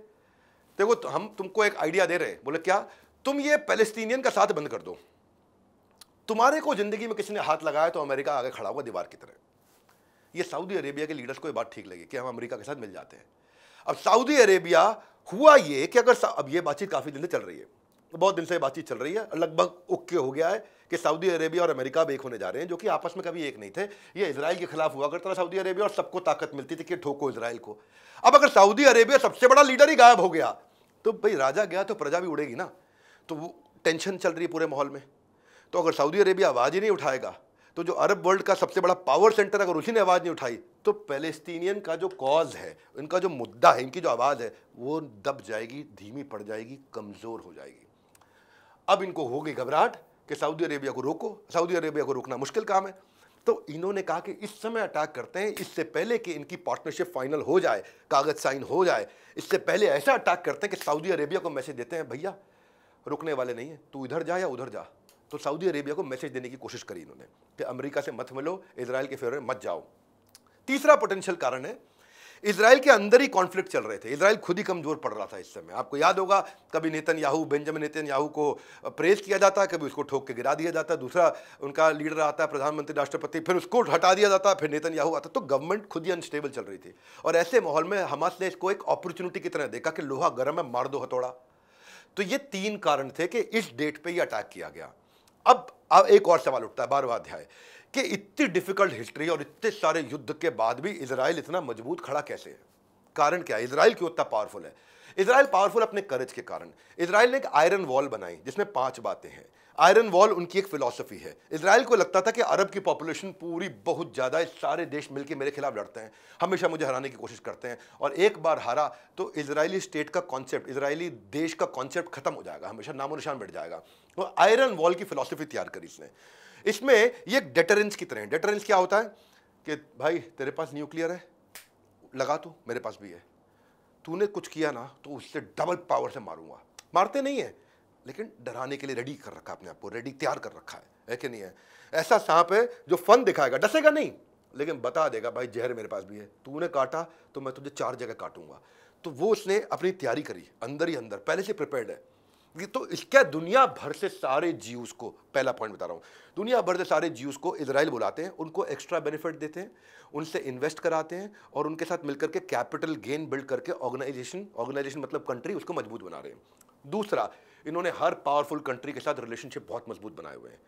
देखो तो हम तुमको एक आइडिया दे रहे हैं बोले क्या तुम ये पैलेस्टीनियन का साथ बंद कर दो तुम्हारे को ज़िंदगी में किसी ने हाथ लगाया तो अमेरिका आगे खड़ा हुआ दीवार की तरह ये सऊदी अरेबिया के लीडर्स को ये बात ठीक लगी कि हम अमेरिका के साथ मिल जाते हैं अब सऊदी अरेबिया हुआ ये कि अगर अब ये बातचीत काफ़ी दिन से चल रही है बहुत दिन से बातचीत चल रही है लगभग ओके हो गया है कि सऊदी अरेबिया और अमेरिका भी एक होने जा रहे हैं जो कि आपस में कभी एक नहीं थे ये इसराइल के खिलाफ हुआ करता था सऊदी अरेबिया और सबको ताकत मिलती थी कि ठोको इसराइल को अब अगर सऊदी अरेबिया सबसे बड़ा लीडर ही गायब हो गया तो भाई राजा गया तो प्रजा भी उड़ेगी ना तो वो टेंशन चल रही है पूरे माहौल में तो अगर सऊदी अरेबिया आवाज़ ही नहीं उठाएगा तो जो अरब वर्ल्ड का सबसे बड़ा पावर सेंटर अगर उसी ने आवाज़ नहीं उठाई तो पैलेस्टीनियन का जो कॉज है इनका जो मुद्दा है इनकी जो आवाज़ है वो दब जाएगी धीमी पड़ जाएगी कमज़ोर हो जाएगी अब इनको होगी घबराहट कि सऊदी अरेबिया को रोको सऊदी अरेबिया को रोकना मुश्किल काम है तो इन्होंने कहा कि इस समय अटैक करते हैं इससे पहले कि इनकी पार्टनरशिप फाइनल हो जाए कागज़ साइन हो जाए इससे पहले ऐसा अटैक करते हैं कि सऊदी अरेबिया को मैसेज देते हैं भैया रुकने वाले नहीं हैं तू इधर जा या उधर जा तो सऊदी अरेबिया को मैसेज देने की कोशिश करी इन्होंने कि अमेरिका से मत मिलो इसराइल के फेवर में मत जाओ तीसरा पोटेंशियल कारण है इसराइल के अंदर ही कॉन्फ्लिक्ट चल रहे थे इसराइल खुद ही कमज़ोर पड़ रहा था इस समय आपको याद होगा कभी Netanyahu Benjamin Netanyahu को प्रेस किया जाता है कभी उसको ठोक के गिरा दिया जाता है दूसरा उनका लीडर आता है प्रधानमंत्री राष्ट्रपति फिर उसको हटा दिया जाता है फिर नेतन याहू आता तो गवर्नमेंट खुद ही अनस्टेबल चल रही थी और ऐसे माहौल में हमास ने इसको एक अपॉर्चुनिटी की तरह देखा कि लोहा गर्म है मार दो हथौड़ा तो ये तीन कारण थे कि इस डेट पर ही अटैक किया गया अब अब एक और सवाल उठता है बारहवा अध्याय कि इतनी डिफिकल्ट हिस्ट्री और इतने सारे युद्ध के बाद भी इसराइल इतना मजबूत खड़ा कैसे है कारण क्या है इसराइल क्यों इतना पावरफुल है इसराइल पावरफुल अपने करज के कारण इसराइल ने एक आयरन वॉल बनाई जिसमें पांच बातें हैं आयरन वॉल उनकी एक फिलॉसफी है इसराइल को लगता था कि अरब की पॉपुलेशन पूरी बहुत ज़्यादा है सारे देश मिलकर मेरे खिलाफ लड़ते हैं हमेशा मुझे हराने की कोशिश करते हैं और एक बार हारा तो इसराइली स्टेट का कॉन्सेप्ट इसराइली देश का कॉन्सेप्ट खत्म हो जाएगा हमेशा नामो निशान बैठ जाएगा तो आयरन वॉल की फिलोसफी तैयार करी इसने इसमें ये डेटरेंस की तरह है डेटरेंस क्या होता है कि भाई तेरे पास न्यूक्लियर है लगा तू मेरे पास भी है तूने कुछ किया ना तो उससे डबल पावर से मारूंगा मारते नहीं है लेकिन डराने के लिए रेडी कर रखा है अपने आप को रेडी तैयार कर रखा है है कि नहीं है ऐसा सांप है जो फन दिखाएगा डसेगा नहीं लेकिन बता देगा भाई जहर मेरे पास भी है तूने काटा तो मैं तुझे चार जगह काटूंगा तो वो उसने अपनी तैयारी करी अंदर ही अंदर पहले से प्रिपेयर्ड है तो इसके दुनिया भर से सारे जीव उसको पहला पॉइंट बता रहा हूँ दुनिया भर से सारे जीव को इसराइल बुलाते हैं उनको एक्स्ट्रा बेनिफिट देते हैं उनसे इन्वेस्ट कराते हैं और उनके साथ मिलकर के कैपिटल गेन बिल्ड करके ऑर्गेनाइजेशन ऑर्गेनाइजेशन मतलब कंट्री उसको मजबूत बना रहे हैं दूसरा इन्होंने हर पावरफुल कंट्री के साथ रिलेशनशिप बहुत मजबूत बनाए हुए हैं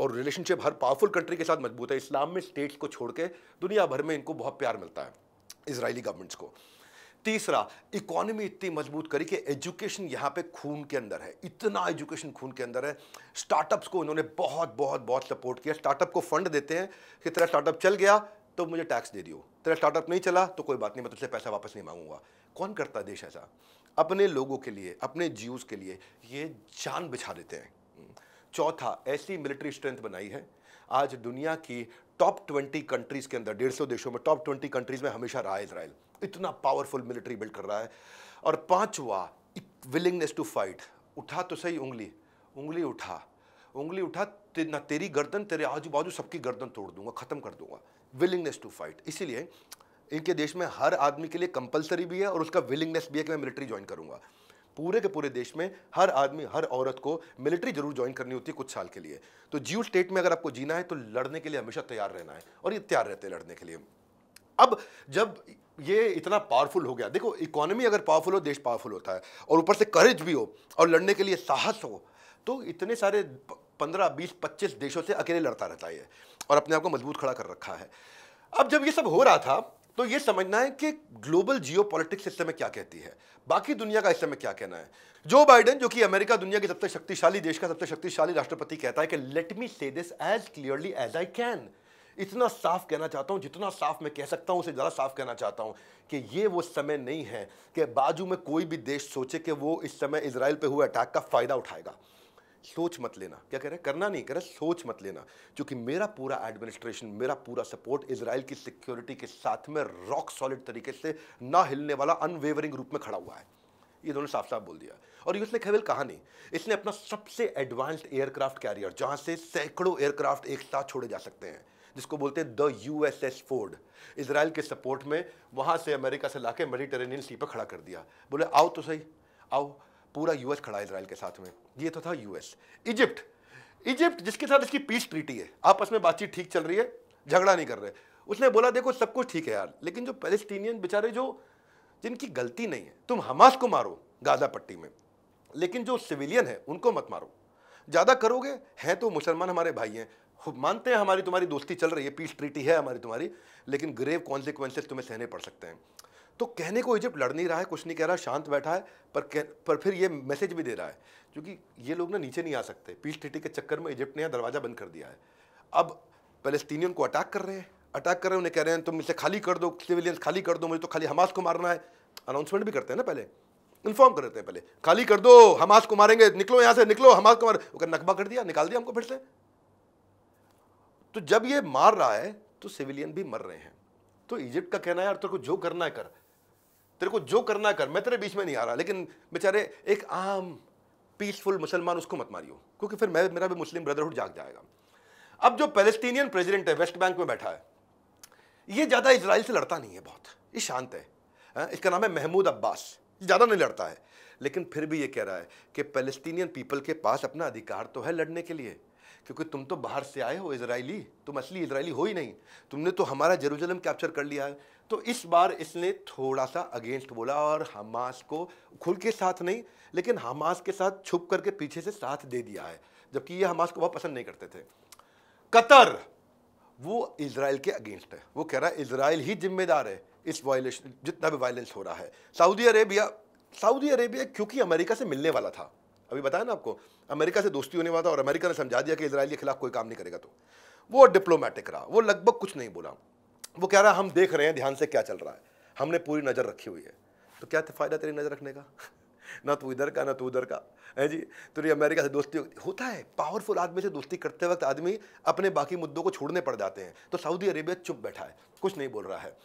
और रिलेशनशिप हर पावरफुल कंट्री के साथ मजबूत है इस्लाम में स्टेट्स को छोड़ के दुनिया भर में इनको बहुत प्यार मिलता है इसराइली गवर्नमेंट्स को तीसरा इकोनॉमी इतनी मजबूत करी कि एजुकेशन यहाँ पे खून के अंदर है इतना एजुकेशन खून के अंदर है स्टार्टअप्स को इन्होंने बहुत बहुत बहुत सपोर्ट किया स्टार्टअप को फंड देते हैं कि तेरा स्टार्टअप चल गया तो मुझे टैक्स दे दियो तेरा स्टार्टअप नहीं चला तो कोई बात नहीं मैं तुझसे पैसा वापस नहीं मांगूंगा कौन करता देश ऐसा अपने लोगों के लिए अपने जीव्स के लिए ये जान बिछा देते हैं हम्म। चौथा ऐसी मिलिट्री स्ट्रेंथ बनाई है आज दुनिया की टॉप ट्वेंटी कंट्रीज़ के अंदर डेढ़ सौ देशों में टॉप ट्वेंटी कंट्रीज़ में हमेशा रहा है इसराइल इतना पावरफुल मिलिट्री बिल्ड कर रहा है और पांचवा विलिंगनेस टू फाइट उठा तो सही उंगली उंगली उठा उंगली उठा ते, ना तेरी गर्दन तेरे आजू बाजू सबकी गर्दन तोड़ दूंगा ख़त्म कर दूंगा विलिंगनेस टू फाइट इसीलिए इनके देश में हर आदमी के लिए कंपलसरी भी है और उसका विलिंगनेस भी है कि मैं मिलिट्री ज्वाइन करूंगा पूरे के पूरे देश में हर आदमी हर औरत को मिलिट्री जरूर ज्वाइन करनी होती है कुछ साल के लिए तो जियो स्टेट में अगर आपको जीना है तो लड़ने के लिए हमेशा तैयार रहना है और ये तैयार रहते हैं लड़ने के लिए अब जब ये इतना पावरफुल हो गया देखो इकोनॉमी अगर पावरफुल हो देश पावरफुल होता है और ऊपर से करेज भी हो और लड़ने के लिए साहस हो तो इतने सारे पंद्रह बीस पच्चीस देशों से अकेले लड़ता रहता है और अपने आप को मजबूत खड़ा कर रखा है अब जब ये सब हो रहा था तो ये समझना है कि ग्लोबल जियो पॉलिटिक्स इस समय क्या कहती है बाकी दुनिया का इस समय क्या कहना है जो बाइडेन जो कि अमेरिका दुनिया के सबसे शक्तिशाली देश का सबसे शक्तिशाली राष्ट्रपति कहता है कि let me say this as clearly as I can इतना साफ कहना चाहता हूँ जितना साफ मैं कह सकता हूँ उसे ज़्यादा साफ कहना चाहता हूँ कि ये वो समय नहीं है कि बाजू में कोई भी देश सोचे कि वो इस समय इसराइल पर हुए अटैक का फ़ायदा उठाएगा सोच मत लेना क्या कह रहे हैं करना नहीं कह रहे सोच मत लेना क्योंकि मेरा पूरा एडमिनिस्ट्रेशन मेरा पूरा सपोर्ट इसराइल की सिक्योरिटी के साथ में रॉक सॉलिड तरीके से ना हिलने वाला अनवेवरिंग रूप में खड़ा हुआ है ये दोनों साफ साफ बोल दिया और इसने खेवल कहा नहीं इसने अपना सबसे एडवांस्ड एयरक्राफ्ट कैरियर जहाँ से सैकड़ों एयरक्राफ्ट एक साथ छोड़े जा सकते हैं जिसको बोलते हैं the U S S Ford Israel के सपोर्ट में वहाँ से अमेरिका से लाके मेडिटेरेनियन सी पर खड़ा कर दिया बोले आओ तो सही आओ पूरा यूएस खड़ा इसराइल के साथ में ये तो था यूएस इजिप्ट इजिप्ट जिसके साथ इसकी पीस ट्रीटी है आपस में बातचीत ठीक चल रही है झगड़ा नहीं कर रहे उसने बोला देखो सब कुछ ठीक है यार लेकिन जो पैलेस्टीनियन बेचारे जो जिनकी गलती नहीं है तुम हमास को मारो गाजा पट्टी में लेकिन जो सिविलियन है उनको मत मारो ज़्यादा करोगे हैं तो मुसलमान हमारे भाई हैं मानते हैं हमारी तुम्हारी दोस्ती चल रही है पीस ट्रीटी है हमारी तुम्हारी लेकिन ग्रेव कॉन्सिक्वेंसेज तुम्हें सहने पड़ सकते हैं तो कहने को इजिप्ट लड़ नहीं रहा है कुछ नहीं कह रहा शांत बैठा है पर कह, पर फिर ये मैसेज भी दे रहा है क्योंकि ये लोग ना नीचे नहीं आ सकते पीस टिटी के चक्कर में इजिप्ट ने यहाँ दरवाज़ा बंद कर दिया है अब फलस्तीनियन को अटैक कर रहे हैं अटैक कर रहे हैं उन्हें कह रहे हैं तुम इसे खाली कर दो सिविलियंस खाली कर दो मुझे तो खाली हमास को मारना है अनाउंसमेंट भी करते हैं ना पहले इन्फॉर्म कर देते हैं पहले खाली कर दो हमास को मारेंगे निकलो यहाँ से निकलो हमास को मार वो नकबा कर दिया निकाल दिया हमको फिर से तो जब ये मार रहा है तो सिविलियन भी मर रहे हैं तो इजिप्ट का कहना है यार तेरे तो को जो करना है कर तेरे को जो करना कर मैं तेरे बीच में नहीं आ रहा लेकिन बेचारे एक आम पीसफुल मुसलमान उसको मत मारियो क्योंकि फिर मैं मेरा भी मुस्लिम ब्रदरहुड जाग जाएगा अब जो पैलेस्टीनियन प्रेसिडेंट है वेस्ट बैंक में बैठा है ये ज़्यादा इसराइल से लड़ता नहीं है बहुत ये शांत है हाँ, इसका नाम है महमूद अब्बास ज़्यादा नहीं लड़ता है लेकिन फिर भी ये कह रहा है कि पैलेस्टीनियन पीपल के पास अपना अधिकार तो है लड़ने के लिए क्योंकि तुम तो बाहर से आए हो इसराइली तुम असली इसराइली हो ही नहीं तुमने तो हमारा जेरूजलम कैप्चर कर लिया है तो इस बार इसने थोड़ा सा अगेंस्ट बोला और हमास को खुल के साथ नहीं लेकिन हमास के साथ छुप करके पीछे से साथ दे दिया है जबकि ये हमास को बहुत पसंद नहीं करते थे कतर वो इसराइल के अगेंस्ट है वो कह रहा है इसराइल ही जिम्मेदार है इस वायलेशन जितना भी वायलेंस हो रहा है सऊदी अरेबिया सऊदी अरेबिया क्योंकि अमेरिका से मिलने वाला था अभी बताया ना आपको अमेरिका से दोस्ती होने वाला था और अमेरिका ने समझा दिया कि इसराइल के खिलाफ कोई काम नहीं करेगा तो वो डिप्लोमेटिक रहा वो लगभग कुछ नहीं बोला वो कह रहा है हम देख रहे हैं ध्यान से क्या चल रहा है हमने पूरी नज़र रखी हुई है तो क्या फ़ायदा तेरी नज़र रखने का ना तू इधर का ना तू उधर का है जी तेरी अमेरिका से दोस्ती होता है पावरफुल आदमी से दोस्ती करते वक्त आदमी अपने बाकी मुद्दों को छोड़ने पड़ जाते हैं तो सऊदी अरेबिया चुप बैठा है कुछ नहीं बोल रहा है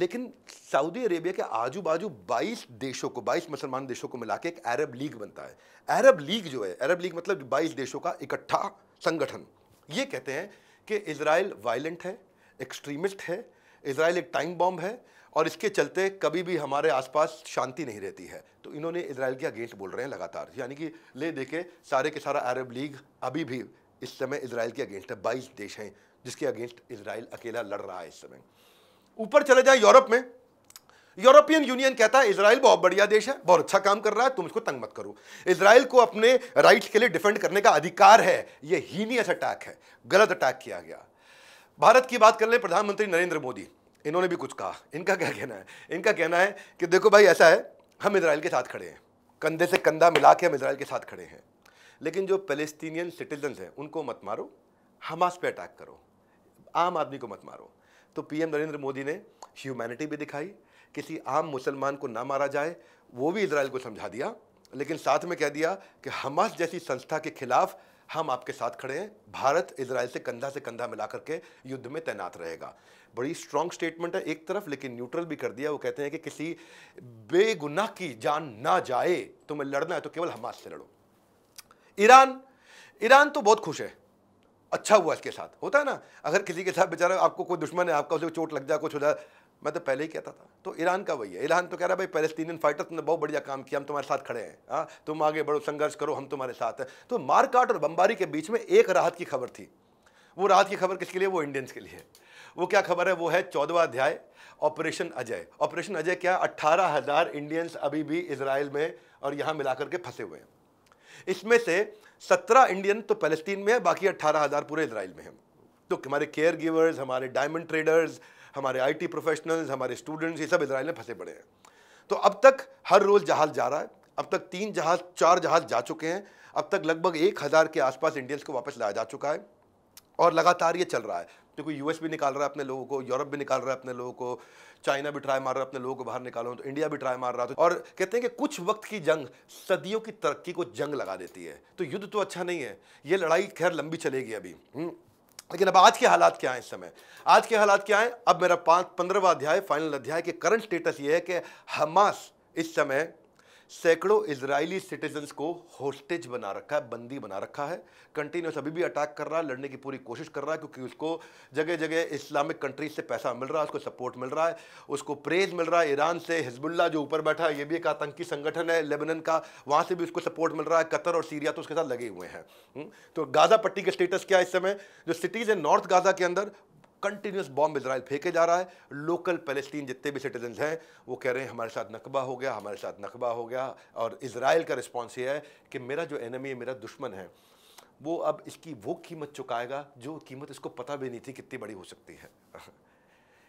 लेकिन सऊदी अरेबिया के आजू बाजू 22 देशों को 22 मुसलमान देशों को मिला के एक अरब लीग बनता है अरब लीग जो है अरब लीग मतलब 22 देशों का इकट्ठा संगठन ये कहते हैं कि इसराइल वायलेंट है एक्सट्रीमिस्ट है इसराइल एक टाइम बॉम्ब है और इसके चलते कभी भी हमारे आसपास शांति नहीं रहती है तो इन्होंने इसराइल के अगेंस्ट बोल रहे हैं लगातार यानी कि ले देखे सारे के सारा अरब लीग अभी भी इस समय इसराइल के अगेंस्ट है बाईस देश हैं जिसके अगेंस्ट इसराइल अकेला लड़ रहा है इस समय ऊपर चले जाए यूरोप में यूरोपियन यूनियन कहता है इसराइल बहुत बढ़िया देश है बहुत अच्छा काम कर रहा है तुम इसको तंग मत करो इसराइल को अपने राइट्स के लिए डिफेंड करने का अधिकार है यह हीनियस अटैक है गलत अटैक किया गया भारत की बात कर ले प्रधानमंत्री नरेंद्र मोदी इन्होंने भी कुछ कहा इनका क्या कहना है इनका कहना है कि देखो भाई ऐसा है हम इसराइल के साथ खड़े हैं कंधे से कंधा मिला के हम इसराइल के साथ खड़े हैं लेकिन जो फलस्तीनियन सिटीजन्स हैं उनको मत मारो हमास पे अटैक करो आम आदमी को मत मारो तो पीएम नरेंद्र मोदी ने ह्यूमैनिटी भी दिखाई किसी आम मुसलमान को ना मारा जाए वो भी इसराइल को समझा दिया लेकिन साथ में कह दिया कि हमास जैसी संस्था के खिलाफ हम आपके साथ खड़े हैं भारत इसराइल से कंधा से कंधा मिला करके युद्ध में तैनात रहेगा बड़ी स्ट्रॉन्ग स्टेटमेंट है एक तरफ लेकिन न्यूट्रल भी कर दिया वो कहते हैं कि किसी बेगुनाह की जान ना जाए तुम्हें तो लड़ना है तो केवल हमास से लड़ो ईरान ईरान तो बहुत खुश है अच्छा हुआ इसके साथ होता है ना अगर किसी के साथ बेचारा आपको कोई दुश्मन है आपका उसे चोट लग जाए कुछ हो जाए मैं तो पहले ही कहता था तो ईरान का वही है ईरान तो कह रहा है भाई पैलेस्टीनियन फाइटर्स ने बहुत बढ़िया काम किया हम तुम्हारे साथ खड़े हैं हाँ तुम आगे बढ़ो संघर्ष करो हम तुम्हारे साथ हैं तो मारकाट और बम्बारी के बीच में एक राहत की खबर थी वो राहत की खबर किसके लिए वो इंडियंस के लिए वो क्या खबर है वो है चौदवा अध्याय ऑपरेशन अजय ऑपरेशन अजय क्या अट्ठारह हज़ार इंडियंस अभी भी इसराइल में और यहाँ मिलाकर के फंसे हुए हैं इसमें से सत्रह इंडियन तो फलस्तीन में है बाकी अट्ठारह हज़ार पूरे इसराइल में हैं तो हमारे केयर गिवर्स हमारे डायमंड ट्रेडर्स हमारे आईटी प्रोफेशनल्स हमारे स्टूडेंट्स ये सब इसराइल में फंसे पड़े हैं तो अब तक हर रोज़ जहाज़ जा रहा है अब तक तीन जहाज़ चार जहाज़ जा चुके हैं अब तक लगभग एक हज़ार के आसपास इंडियंस को वापस लाया जा चुका है और लगातार ये चल रहा है क्योंकि तो यूएस भी निकाल रहा है अपने लोगों को यूरोप भी निकाल रहा है अपने लोगों को चाइना भी ट्राई मार रहा है अपने लोगों को बाहर निकालो तो इंडिया भी ट्राई मार रहा है और कहते हैं कि कुछ वक्त की जंग सदियों की तरक्की को जंग लगा देती है तो युद्ध तो अच्छा नहीं है ये लड़ाई खैर लंबी चलेगी अभी हम्म। लेकिन अब आज के हालात क्या हैं इस समय आज के हालात क्या हैं अब मेरा पाँच पंद्रहवा अध्याय फाइनल अध्याय के करंट स्टेटस ये है कि हमास इस समय सैकड़ों इसराइली सिटीजन्स को होस्टेज बना रखा है बंदी बना रखा है कंटिन्यूस अभी भी अटैक कर रहा है लड़ने की पूरी कोशिश कर रहा है क्योंकि उसको जगह जगह इस्लामिक कंट्रीज से पैसा मिल रहा है उसको सपोर्ट मिल रहा है उसको प्रेज मिल रहा है ईरान से हिजबुल्ला जो ऊपर बैठा है ये भी एक आतंकी संगठन है लेबनन का वहाँ से भी उसको सपोर्ट मिल रहा है कतर और सीरिया तो उसके साथ लगे हुए हैं हम्म, तो गाज़ा पट्टी का स्टेटस क्या है इस समय जो सिटीज़ है नॉर्थ गाज़ा के अंदर कंटिन्यूस बॉम्ब इसराइल फेंके जा रहा है लोकल फलस्तीन जितने भी सिटीजन हैं वो कह रहे हैं हमारे साथ नकबा हो गया हमारे साथ नकबा हो गया और इसराइल का रिस्पॉन्स ये है कि मेरा जो एनमी है मेरा दुश्मन है वो अब इसकी वो कीमत चुकाएगा जो कीमत इसको पता भी नहीं थी कितनी बड़ी हो सकती है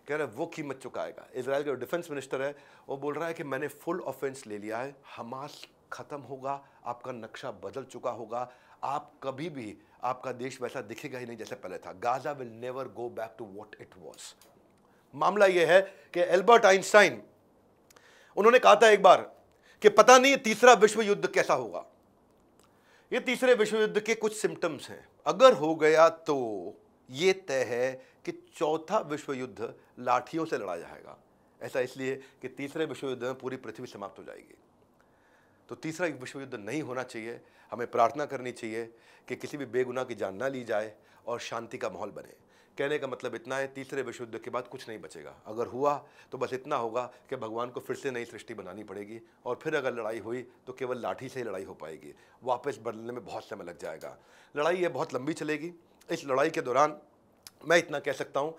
कह रहे हैं वो कीमत चुकाएगा इसराइल का डिफेंस मिनिस्टर है वो बोल रहा है कि मैंने फुल ऑफेंस ले लिया है हमास ख़त्म होगा आपका नक्शा बदल चुका होगा आप कभी भी आपका देश वैसा दिखेगा ही नहीं जैसे पहले था Gaza will never go back to what it was मामला यह है कि एल्बर्ट आइंस्टाइन उन्होंने कहा था एक बार कि पता नहीं तीसरा विश्व युद्ध कैसा होगा ये तीसरे विश्व युद्ध के कुछ सिम्टम्स हैं अगर हो गया तो ये तय है कि चौथा विश्व युद्ध लाठियों से लड़ा जाएगा ऐसा इसलिए कि तीसरे विश्व युद्ध में पूरी पृथ्वी समाप्त हो जाएगी तो तीसरा विश्व युद्ध नहीं होना चाहिए हमें प्रार्थना करनी चाहिए कि किसी भी बेगुनाह की जान ना ली जाए और शांति का माहौल बने कहने का मतलब इतना है तीसरे विश्व युद्ध के बाद कुछ नहीं बचेगा अगर हुआ तो बस इतना होगा कि भगवान को फिर से नई सृष्टि बनानी पड़ेगी और फिर अगर लड़ाई हुई तो केवल लाठी से ही लड़ाई हो पाएगी वापस बदलने में बहुत समय लग जाएगा लड़ाई ये बहुत लंबी चलेगी इस लड़ाई के दौरान मैं इतना कह सकता हूँ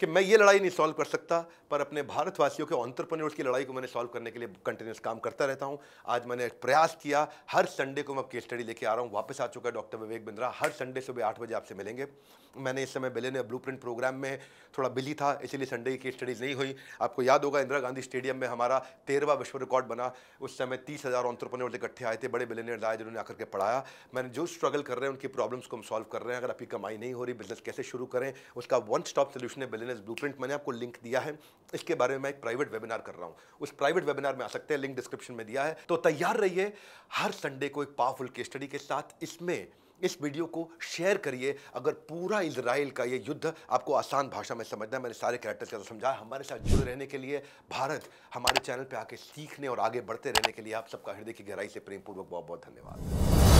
कि मैं ये लड़ाई नहीं सॉल्व कर सकता पर अपने भारतवासियों के ऑन्टरप्रनर्स की लड़ाई को मैंने सॉल्व करने के लिए कंटिन्यूस काम करता रहता हूँ आज मैंने प्रयास किया हर संडे को मैं केस स्टडी लेके आ रहा हूँ वापस आ चुका है डॉक्टर विवेक बिंद्रा हर संडे सुबह आठ बजे आपसे मिलेंगे मैंने इस समय ने ब्लू प्रोग्राम में थोड़ा बिजी था इसीलिए संडे की केस स्टडीज़ नहीं हुई आपको याद होगा इंदिरा गांधी स्टेडियम में हमारा तेरहवा विश्व रिकॉर्ड बना उस समय तीस हज़ार ऑन्टरप्रनर्स इकट्ठे आए थे बड़े बिलेनियर्स आए जिन्होंने आकर के पढ़ाया मैंने जो स्ट्रगल कर रहे हैं उनकी प्रॉब्लम्स को हम सॉल्व कर रहे हैं अगर आपकी कमाई नहीं हो रही बिजनेस कैसे शुरू करें उसका वन स्टॉप सोल्यूशन है बिजनेस ब्लू मैंने आपको लिंक दिया है इसके बारे में मैं एक प्राइवेट वेबिनार कर रहा हूँ उस प्राइवेट वेबिनार में आ सकते हैं लिंक डिस्क्रिप्शन में दिया है तो तैयार रहिए हर संडे को एक पावरफुल केस स्टडी के साथ इसमें इस वीडियो को शेयर करिए अगर पूरा इसराइल का ये युद्ध आपको आसान भाषा में समझना है मैंने सारे कैरेक्टर्स का समझाया हमारे साथ जुड़े रहने के लिए भारत हमारे चैनल पे आके सीखने और आगे बढ़ते रहने के लिए आप सबका हृदय की गहराई से प्रेमपूर्वक बहुत बहुत धन्यवाद